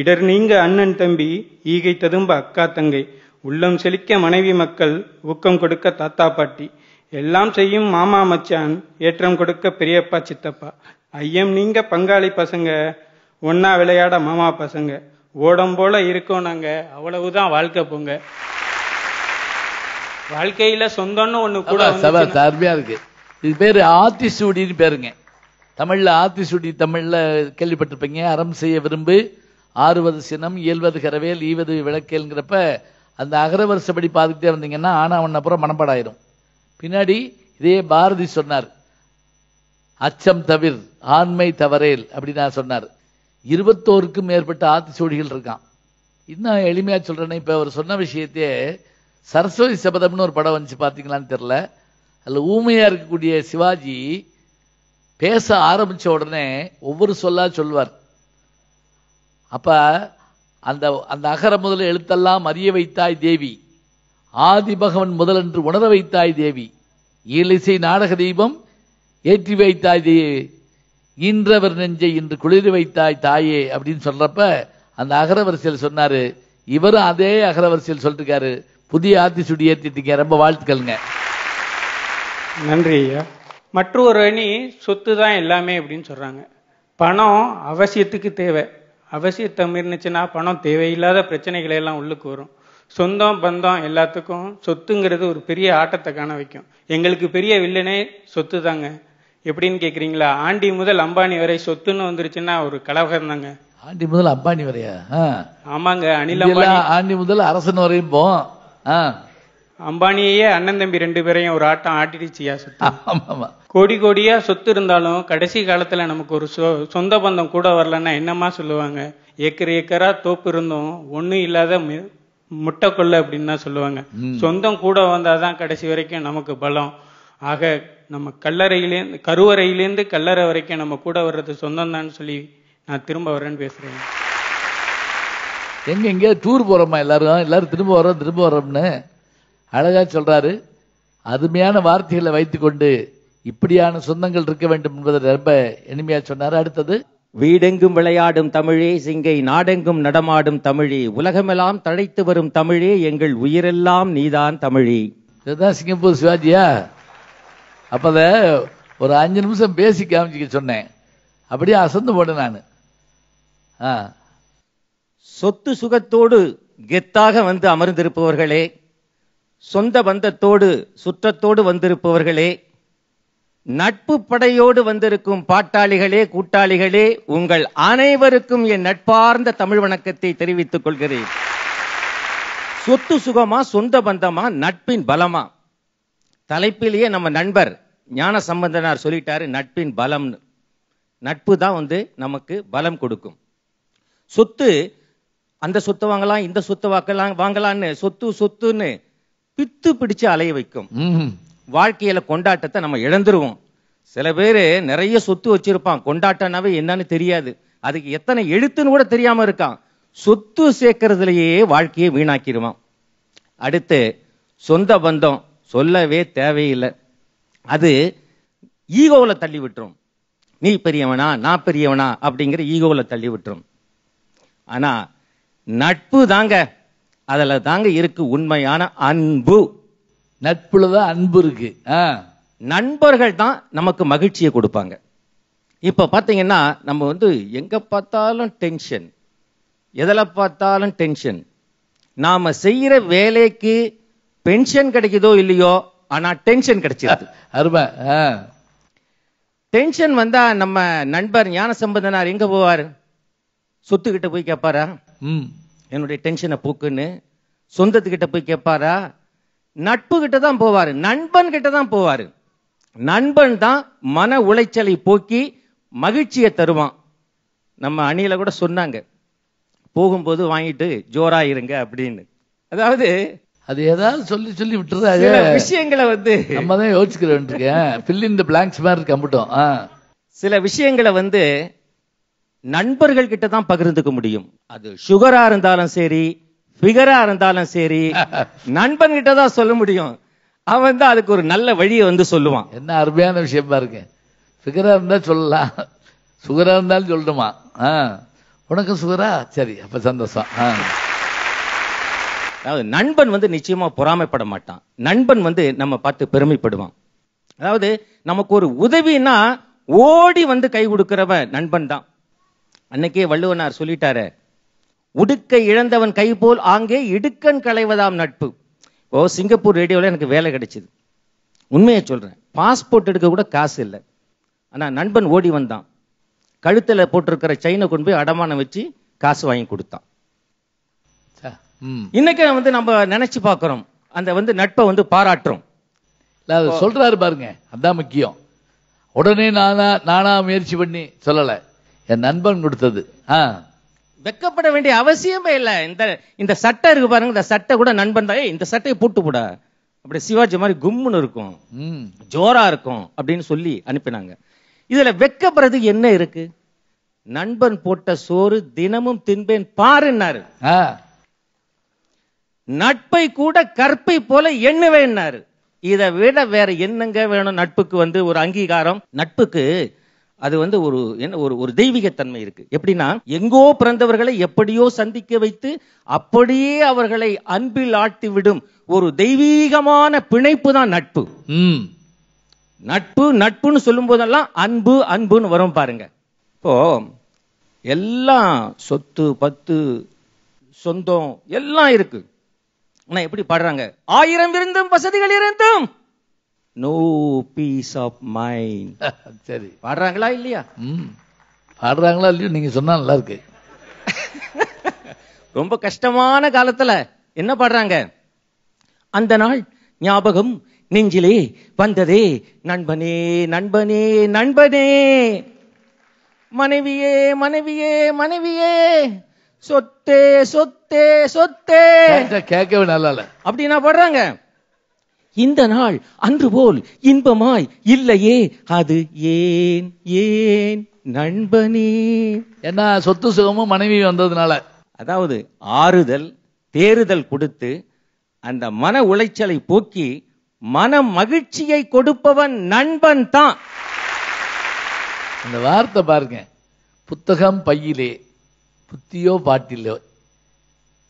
இடர் நீங்க அண்ணன் தம்பி ஈகை ததும்ப அக்கா தங்கை உள்ளம் செழிக்க மனைவி மக்கள் ஊக்கம் கொடுக்க தாத்தா பாட்டி எல்லாம் செய்யும் மாமா மச்சான் ஏற்றம் கொடுக்க பெரியப்பா சித்தப்பா ஐயம் நீங்க பங்காளி பசங்க ஒன்றா விளையாட மாமா பசங்க ஓடம் போல இருக்கோம் நாங்கள் அவ்வளவுதான் வாழ்க்கை போங்க வாழ்க்கையில சொந்தம்னு ஒண்ணு கூட அருமையா இருக்கு இது பேரு ஆத்திசூடின்னு பேருங்க தமிழ்ல ஆத்திசூடி தமிழ்ல கேள்விப்பட்டிருப்பீங்க அறம் செய்ய விரும்பு ஆறுவது சினம் இயல்வது கரவேல் ஈவது விளக்கேல்ங்கிறப்ப அந்த அகரவரிசைப்படி பார்த்துக்கிட்டே வந்தீங்கன்னா ஆனா அவன் அப்புறம் மனப்பாடாயிரும் பின்னாடி இதே பாரதி சொன்னார் அச்சம் தவிர் ஆண்மை தவறேல் அப்படின்னு நான் சொன்னார் இருபத்தோருக்கும் மேற்பட்ட ஆத்திச்சூடிகள் இருக்கான் இன்னும் எளிமையா சொல்றேன்னு இப்போ அவர் சொன்ன விஷயத்தையே சரஸ்வதி சபதம்னு ஒரு படம் வந்துச்சு பார்த்தீங்களான்னு தெரில அதில் ஊமையாக இருக்கக்கூடிய சிவாஜி பேச ஆரம்பித்த உடனே ஒவ்வொரு சொல்லா சொல்வார் அப்ப அந்த அந்த அகர முதல் எழுத்தெல்லாம் அறிய வைத்தாய் தேவி ஆதி பகவன் முதலன்று உணர வைத்தாய் தேவி ஈலிசை நாடக தீபம் ஏற்றி வைத்தாய் தேவி ஈன்றவர் நெஞ்சை இன்று குளிர் வைத்தாய் தாயே அப்படின்னு சொல்றப்ப அந்த அகரவரிசையில் சொன்னாரு இவரும் அதே அகரவரிசையில் சொல்லிருக்காரு புதிய ஆத்தி சுடி ஏற்றிட்டீங்க ரொம்ப வாழ்த்துக்கள்ங்க நன்றி ஐயா மற்றொரு அணி சொத்து தான் எல்லாமே அப்படின்னு சொல்றாங்க பணம் அவசியத்துக்கு தேவை அவசியத்தை இருந்துச்சுன்னா பணம் தேவையில்லாத பிரச்சனைகளை எல்லாம் உள்ளுக்கு வரும் சொந்தம் பந்தம் எல்லாத்துக்கும் சொத்துங்கிறது ஒரு பெரிய ஆட்டத்தை காண வைக்கும் எங்களுக்கு பெரிய வில்லனே சொத்து தாங்க எப்படின்னு கேட்குறீங்களா ஆண்டி முதல் அம்பானி வரை சொத்துன்னு வந்துருச்சுன்னா ஒரு கலவகம் தாங்க ஆண்டி முதல் அம்பானி வரையா ஆமாங்க அனில் அம்பானி ஆண்டி முதல் அரசன் வரையும் போ அம்பானியே அண்ணன் தம்பி ரெண்டு பேரையும் ஒரு ஆட்டம் ஆட்டிடுச்சியா சொத்து கோடி கோடியா சொத்து இருந்தாலும் கடைசி காலத்துல நமக்கு ஒரு சொந்த பந்தம் கூட வரலன்னா என்னமா சொல்லுவாங்க ஏக்கர் ஏக்கரா தோப்பு இருந்தும் ஒண்ணும் இல்லாத முட்டை கொள்ள அப்படின்னு தான் சொல்லுவாங்க சொந்தம் கூட வந்தாதான் கடைசி வரைக்கும் நமக்கு பலம் ஆக நம்ம கல்லறையிலேருந்து கருவறையிலேருந்து கல்லறை வரைக்கும் நம்ம கூட வர்றது சொந்தம் தான் சொல்லி நான் திரும்ப வரேன்னு பேசுறேன் எங்க எங்கேயா டூர் போறோமா எல்லாரும் எல்லாரும் திரும்ப வர்றோம் திரும்ப வர்றோம்னு அழகா சொல்றாரு அருமையான வார்த்தைகளை வைத்துக்கொண்டு இப்படியான சொந்தங்கள் இருக்க வேண்டும் என்பதை ரொம்ப இனிமையா சொன்னாரு அடுத்தது வீடெங்கும் விளையாடும் தமிழே சிங்கை நாடெங்கும் நடமாடும் தமிழே உலகமெல்லாம் தழைத்து வரும் தமிழே எங்கள் உயிரெல்லாம் நீதான் தமிழே இதுதான் சிங்கப்பூர் சிவாஜியா அப்ப அத ஒரு அஞ்சு நிமிஷம் பேசி காமிச்சிக்க சொன்னேன் அப்படியே அசந்து போடு நான் சொத்து சுகத்தோடு கெத்தாக வந்து அமர்ந்திருப்பவர்களே சொந்த பந்தத்தோடு சுற்றத்தோடு வந்திருப்பவர்களே நட்பு படையோடு வந்திருக்கும் பாட்டாளிகளே கூட்டாளிகளே உங்கள் அனைவருக்கும் என் நட்பார்ந்த தமிழ் வணக்கத்தை தெரிவித்துக் கொள்கிறேன் சொத்து சுகமா சொந்த பந்தமா நட்பின் பலமா தலைப்பிலேயே நம்ம நண்பர் ஞான சம்பந்தனார் சொல்லிட்டாரு நட்பின் பலம்னு நட்பு தான் வந்து நமக்கு பலம் கொடுக்கும் சொத்து அந்த சொத்தை வாங்கலாம் இந்த சொத்தை வாக்கலாம் வாங்கலான்னு சொத்து சொத்துன்னு பித்து பிடிச்சு அலைய வைக்கும் வாழ்க்கையில கொண்டாட்டத்தை நம்ம இழந்துருவோம் சில பேர் நிறைய சொத்து வச்சிருப்பான் கொண்டாட்டம்னாவே என்னன்னு தெரியாது அதுக்கு எத்தனை எழுத்துன்னு கூட தெரியாம இருக்கான் சொத்து சேர்க்கறதுலயே வாழ்க்கையை வீணாக்கிடுவான் அடுத்து சொந்த பந்தம் சொல்லவே தேவையில்லை அது ஈகோவில் தள்ளி விட்டுரும் நீ பெரியவனா நான் பெரியவனா அப்படிங்கிற ஈகோவில் தள்ளி விட்டுரும் ஆனால் நட்பு தாங்க அதில் தாங்க இருக்கு உண்மையான அன்பு நட்புல தான் அன்பு இருக்கு நண்பர்கள் தான் நமக்கு மகிழ்ச்சியை கொடுப்பாங்க இப்போ பார்த்தீங்கன்னா நம்ம வந்து எங்கே பார்த்தாலும் டென்ஷன் எதில் பார்த்தாலும் டென்ஷன் நாம் செய்கிற வேலைக்கு பென்ஷன் கிடைக்குதோ இல்லையோ ஆனா டென்ஷன் கிடைச்சிருக்கு அருமை டென்ஷன் வந்தா நம்ம நண்பர் ஞான சம்பந்தனார் எங்க போவார் சொத்துக்கிட்ட போய் கேட்பாரா என்னுடைய டென்ஷனை போக்குன்னு சொந்தத்துக்கிட்ட போய் கேட்பாரா நட்பு கிட்ட தான் போவாரு நண்பன் கிட்ட தான் போவாரு நண்பன் தான் மன உளைச்சலை போக்கி மகிழ்ச்சியை தருவான் நம்ம அணியில கூட சொன்னாங்க போகும்போது வாங்கிட்டு ஜோரா இருங்க அப்படின்னு அதாவது அது ஏதாவது சொல்லி சொல்லி விட்டுறது விஷயங்களை வந்து நம்ம தான் யோசிக்கிறேன் இருக்கேன் இந்த பிளாங்க்ஸ் மாதிரி மட்டும் சில விஷயங்களை வந்து நண்பர்கள் கிட்ட தான் பகிர்ந்துக்க முடியும் அது சுகரா இருந்தாலும் சரி ஃபிகரா இருந்தாலும் சரி நண்பன் கிட்ட தான் சொல்ல முடியும் அவன் தான் அதுக்கு ஒரு நல்ல வழியை வந்து சொல்லுவான் என்ன அருமையான விஷயமா இருக்கு பிகரா இருந்தா சொல்லலாம் சுகரா இருந்தாலும் சொல்லணுமா உனக்கு சுகரா சரி அப்ப சந்தோஷம் அதாவது நண்பன் வந்து நிச்சயமா பொறாமைப்பட மாட்டான் நண்பன் வந்து நம்ம பார்த்து பெருமைப்படுவான் அதாவது நமக்கு ஒரு உதவினா ஓடி வந்து கை கொடுக்கிறவன் நண்பன் தான் அன்னைக்கே வள்ளுவனார் சொல்லிட்டாரு உடுக்க இழந்தவன் கை போல் ஆங்கே இடுக்கன் களைவதாம் நட்பு ஓ சிங்கப்பூர் ரேடியோவில் எனக்கு வேலை கிடைச்சிது உண்மையை சொல்கிறேன் பாஸ்போர்ட் எடுக்க கூட காசு இல்லை ஆனால் நண்பன் ஓடி வந்தான் கழுத்தில் போட்டிருக்கிற செயினை கொண்டு போய் அடமானம் வச்சு காசு வாங்கி கொடுத்தான் இன்னைக்கு வந்து நம்ம நினைச்சு பார்க்கிறோம் அந்த வந்து நட்பை வந்து பாராட்டுறோம் சொல்றாரு பாருங்க அதான் முக்கியம் உடனே நானா நானா முயற்சி பண்ணி சொல்லலை என் நண்பன் கொடுத்தது ஆ வெக்கப்பட வேண்டிய அவசியமே இல்லை இந்த இந்த சட்டை இருக்கு பாருங்க இந்த சட்டை கூட நண்பன் தான் இந்த சட்டையை போட்டு கூட அப்படி சிவாஜி மாதிரி கும்முன்னு இருக்கும் ஜோரா இருக்கும் அப்படின்னு சொல்லி அனுப்பினாங்க இதுல வெக்கப்படுறது என்ன இருக்கு நண்பன் போட்ட சோறு தினமும் தின்பேன் பாருன்னாரு நட்பை கூட கற்பை போல எண்ணுவேன்னாரு இதை விட வேற என்னங்க வேணும் நட்புக்கு வந்து ஒரு அங்கீகாரம் நட்புக்கு அது வந்து ஒரு என்ன ஒரு ஒரு தெய்வீகத்தன்மை இருக்கு எப்படின்னா எங்கோ பிறந்தவர்களை எப்படியோ சந்திக்க வைத்து அப்படியே அவர்களை அன்பில் ஆட்டி விடும் ஒரு தெய்வீகமான பிணைப்பு தான் நட்பு நட்பு நட்புன்னு சொல்லும் போதெல்லாம் அன்பு அன்புன்னு வரும் பாருங்க இப்போ எல்லாம் சொத்து பத்து சொந்தம் எல்லாம் இருக்குது ஆனால் எப்படி பாடுறாங்க ஆயிரம் இருந்தும் வசதிகள் இருந்தும் நோ பீஸ் ஆஃப் மைண்ட் சரி பாடுறாங்களா இல்லையா பாடுறாங்களா இல்லையோ நீங்க சொன்னா நல்லா இருக்கு ரொம்ப கஷ்டமான காலத்துல என்ன பாடுறாங்க அந்த நாள் ஞாபகம் நெஞ்சிலே வந்ததே நண்பனே நண்பனே நண்பனே மனைவியே மனைவியே மனைவியே சொத்தே சொத்து சொத்தே சொத்தே கேட்கவே நல்லா இல்ல அப்படின்னா போடுறாங்க இந்த நாள் அன்று போல் இன்பமாய் இல்லையே அது ஏன் ஏன் நண்பனே என்ன சொத்து சுகமும் மனைவி வந்ததுனால அதாவது ஆறுதல் தேறுதல் கொடுத்து அந்த மன உளைச்சலை போக்கி மன மகிழ்ச்சியை கொடுப்பவன் நண்பன் தான் அந்த வார்த்தை பாருங்க புத்தகம் பையிலே புத்தியோ பாட்டிலோ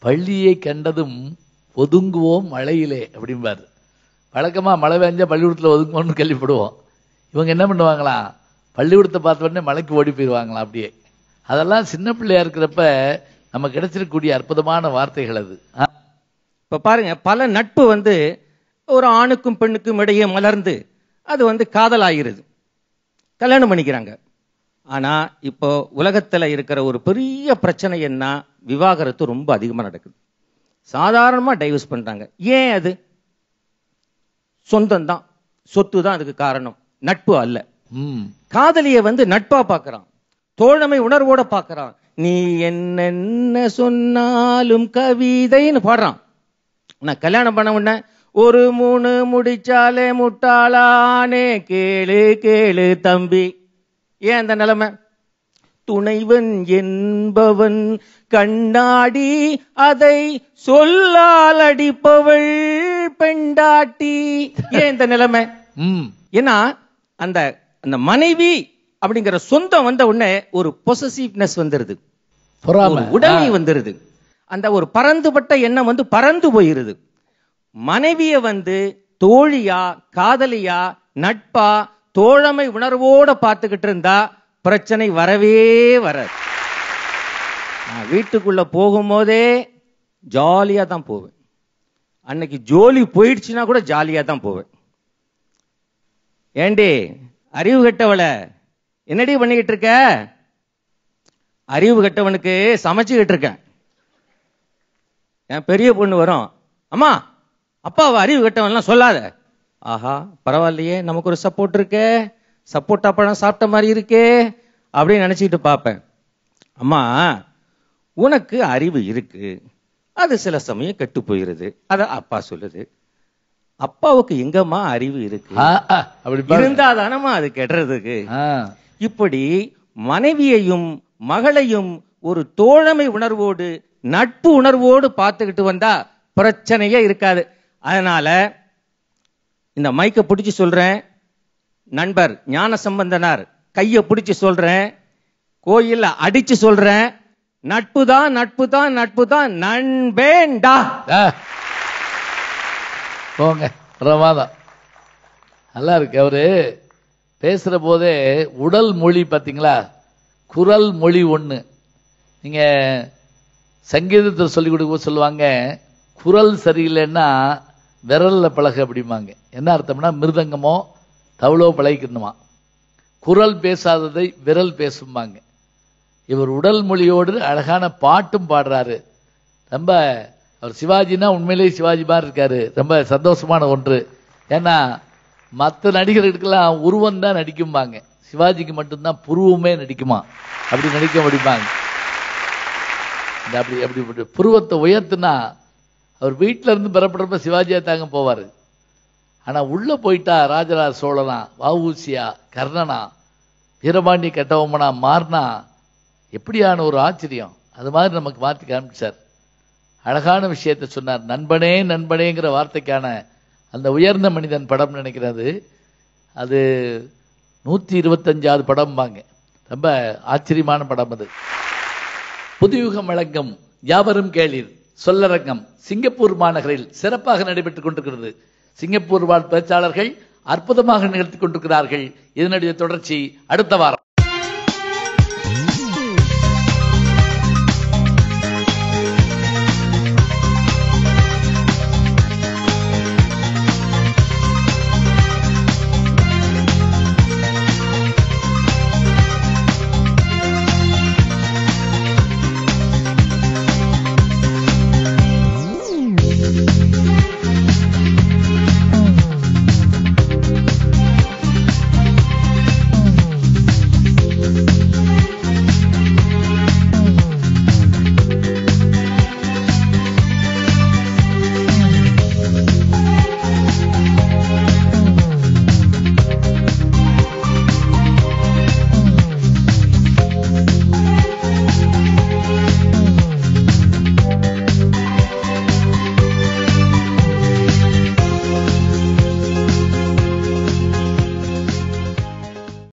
பள்ளியை கண்டதும் ஒதுங்குவோம் மழையிலே அப்படிம்பார் வழக்கமாக மழை பெஞ்சா பள்ளிக்கூடத்தில் ஒதுங்குவோம்னு கேள்விப்படுவோம் இவங்க என்ன பண்ணுவாங்களாம் பள்ளிக்கூடத்தை பார்த்த உடனே மலைக்கு ஓடி போயிடுவாங்களாம் அப்படியே அதெல்லாம் சின்ன பிள்ளையா இருக்கிறப்ப நம்ம கிடைச்சிருக்கக்கூடிய அற்புதமான வார்த்தைகள் அது இப்போ பாருங்க பல நட்பு வந்து ஒரு ஆணுக்கும் பெண்ணுக்கும் இடையே மலர்ந்து அது வந்து காதல் ஆகிறது கல்யாணம் பண்ணிக்கிறாங்க ஆனால் இப்போ உலகத்தில் இருக்கிற ஒரு பெரிய பிரச்சனை என்ன விவாகரத்து ரொம்ப அதிகமாக நடக்குது சாதாரணமாக டைவர்ஸ் பண்ணுறாங்க ஏன் அது சொந்தம் தான் சொத்து தான் அதுக்கு காரணம் நட்பு அல்ல காதலியை வந்து நட்பா பாக்குறான் தோழமை உணர்வோட பாக்குறான் நீ என்னென்ன சொன்னாலும் கவிதைன்னு பாடுறான் நான் கல்யாணம் பண்ண உடனே ஒரு மூணு முடிச்சாலே முட்டாளானே கேளு கேளு தம்பி ஏன் அந்த நிலைமை துணைவன் என்பவன் கண்ணாடி அதை சொல்லால் அடிப்பவள் பெண்டாட்டி ஏன் இந்த நிலைமை ஏன்னா அந்த அந்த மனைவி அப்படிங்கிற சொந்தம் வந்த உடனே ஒரு பொசசிவ்னஸ் வந்துருது உடமை வந்துருது அந்த ஒரு பறந்துபட்ட எண்ணம் வந்து பறந்து போயிருது மனைவிய வந்து தோழியா காதலியா நட்பா தோழமை உணர்வோட பார்த்துக்கிட்டு இருந்தா பிரச்சனை வரவே வராது நான் வீட்டுக்குள்ள போகும்போதே ஜாலியாக தான் போவேன் அன்னைக்கு ஜோலி போயிடுச்சுன்னா கூட ஜாலியாக தான் போவேன் ஏண்டி அறிவு கெட்டவளை என்னடி பண்ணிக்கிட்டு இருக்க அறிவு கெட்டவனுக்கு சமைச்சுக்கிட்டு இருக்கேன் என் பெரிய பொண்ணு வரும் அம்மா அப்பாவை அறிவு கெட்டவன்லாம் சொல்லாத ஆஹா பரவாயில்லையே நமக்கு ஒரு சப்போர்ட் இருக்கே சப்போர்ட் பழம் சாப்பிட்ட மாதிரி இருக்கே அப்படின்னு நினச்சிக்கிட்டு பார்ப்பேன் அம்மா உனக்கு அறிவு இருக்கு அது சில சமயம் கெட்டு போயிருது அத அப்பா சொல்லுது அப்பாவுக்கு எங்கம்மா அறிவு இருக்கு இருந்தாதானம்மா அது கெடுறதுக்கு இப்படி மனைவியையும் மகளையும் ஒரு தோழமை உணர்வோடு நட்பு உணர்வோடு பார்த்துக்கிட்டு வந்தா பிரச்சனையே இருக்காது அதனால இந்த மைக்கை பிடிச்சி சொல்கிறேன் நண்பர் ஞான சம்பந்தனார் கையை பிடிச்சி சொல்கிறேன் கோயிலில் அடித்து சொல்கிறேன் நட்பு தான் நட்பு தான் நட்பு தான் நண்பேண்டா போங்க பிரமாதம் நல்லா இருக்கு அவரு பேசுகிற போதே உடல் மொழி பார்த்தீங்களா குரல் மொழி ஒன்று நீங்கள் சங்கீதத்தை சொல்லிக் கொடுக்க சொல்லுவாங்க குரல் சரியில்லைன்னா விரலில் பழகு அப்படிம்பாங்க என்ன அர்த்தம்னா மிருதங்கமோ தவளோ பழகிக்கணுமா குரல் பேசாததை விரல் பேசும்பாங்க இவர் உடல் மொழியோடு அழகான பாட்டும் பாடுறாரு ரொம்ப அவர் சிவாஜினா உண்மையிலேயே சிவாஜி மாதிரி இருக்காரு ரொம்ப சந்தோஷமான ஒன்று ஏன்னா மற்ற நடிகர்களுக்கெல்லாம் உருவம் தான் நடிக்கும்பாங்க சிவாஜிக்கு மட்டும்தான் புருவமே நடிக்குமா அப்படி நடிக்க முடிப்பாங்க இந்த அப்படி அப்படி புருவத்தை உயர்த்துனா அவர் வீட்டில் இருந்து பெறப்படுறப்ப சிவாஜியா தாங்க போவார் ஆனால் உள்ளே போயிட்டா ராஜராஜ சோழனா வவுசியா கர்ணனா வீரபாண்டி கட்டவம்மனா மாறினா எப்படியான ஒரு ஆச்சரியம் அது மாதிரி நமக்கு மாற்றி காமிச்சார் அழகான விஷயத்தை சொன்னார் நண்பனே நண்பனேங்கிற வார்த்தைக்கான அந்த உயர்ந்த மனிதன் படம் நினைக்கிறது அது நூற்றி இருபத்தஞ்சாவது படம்பாங்க ரொம்ப ஆச்சரியமான படம் அது புதுயுகம் வழங்கும் யாவரும் கேளீர் சொல்லரங்கம் சிங்கப்பூர் மாநகரில் சிறப்பாக நடைபெற்றுக் கொண்டிருக்கிறது சிங்கப்பூர் வாழ் பேச்சாளர்கள் அற்புதமாக நிகழ்த்தி கொண்டிருக்கிறார்கள் இதனுடைய தொடர்ச்சி அடுத்த வாரம்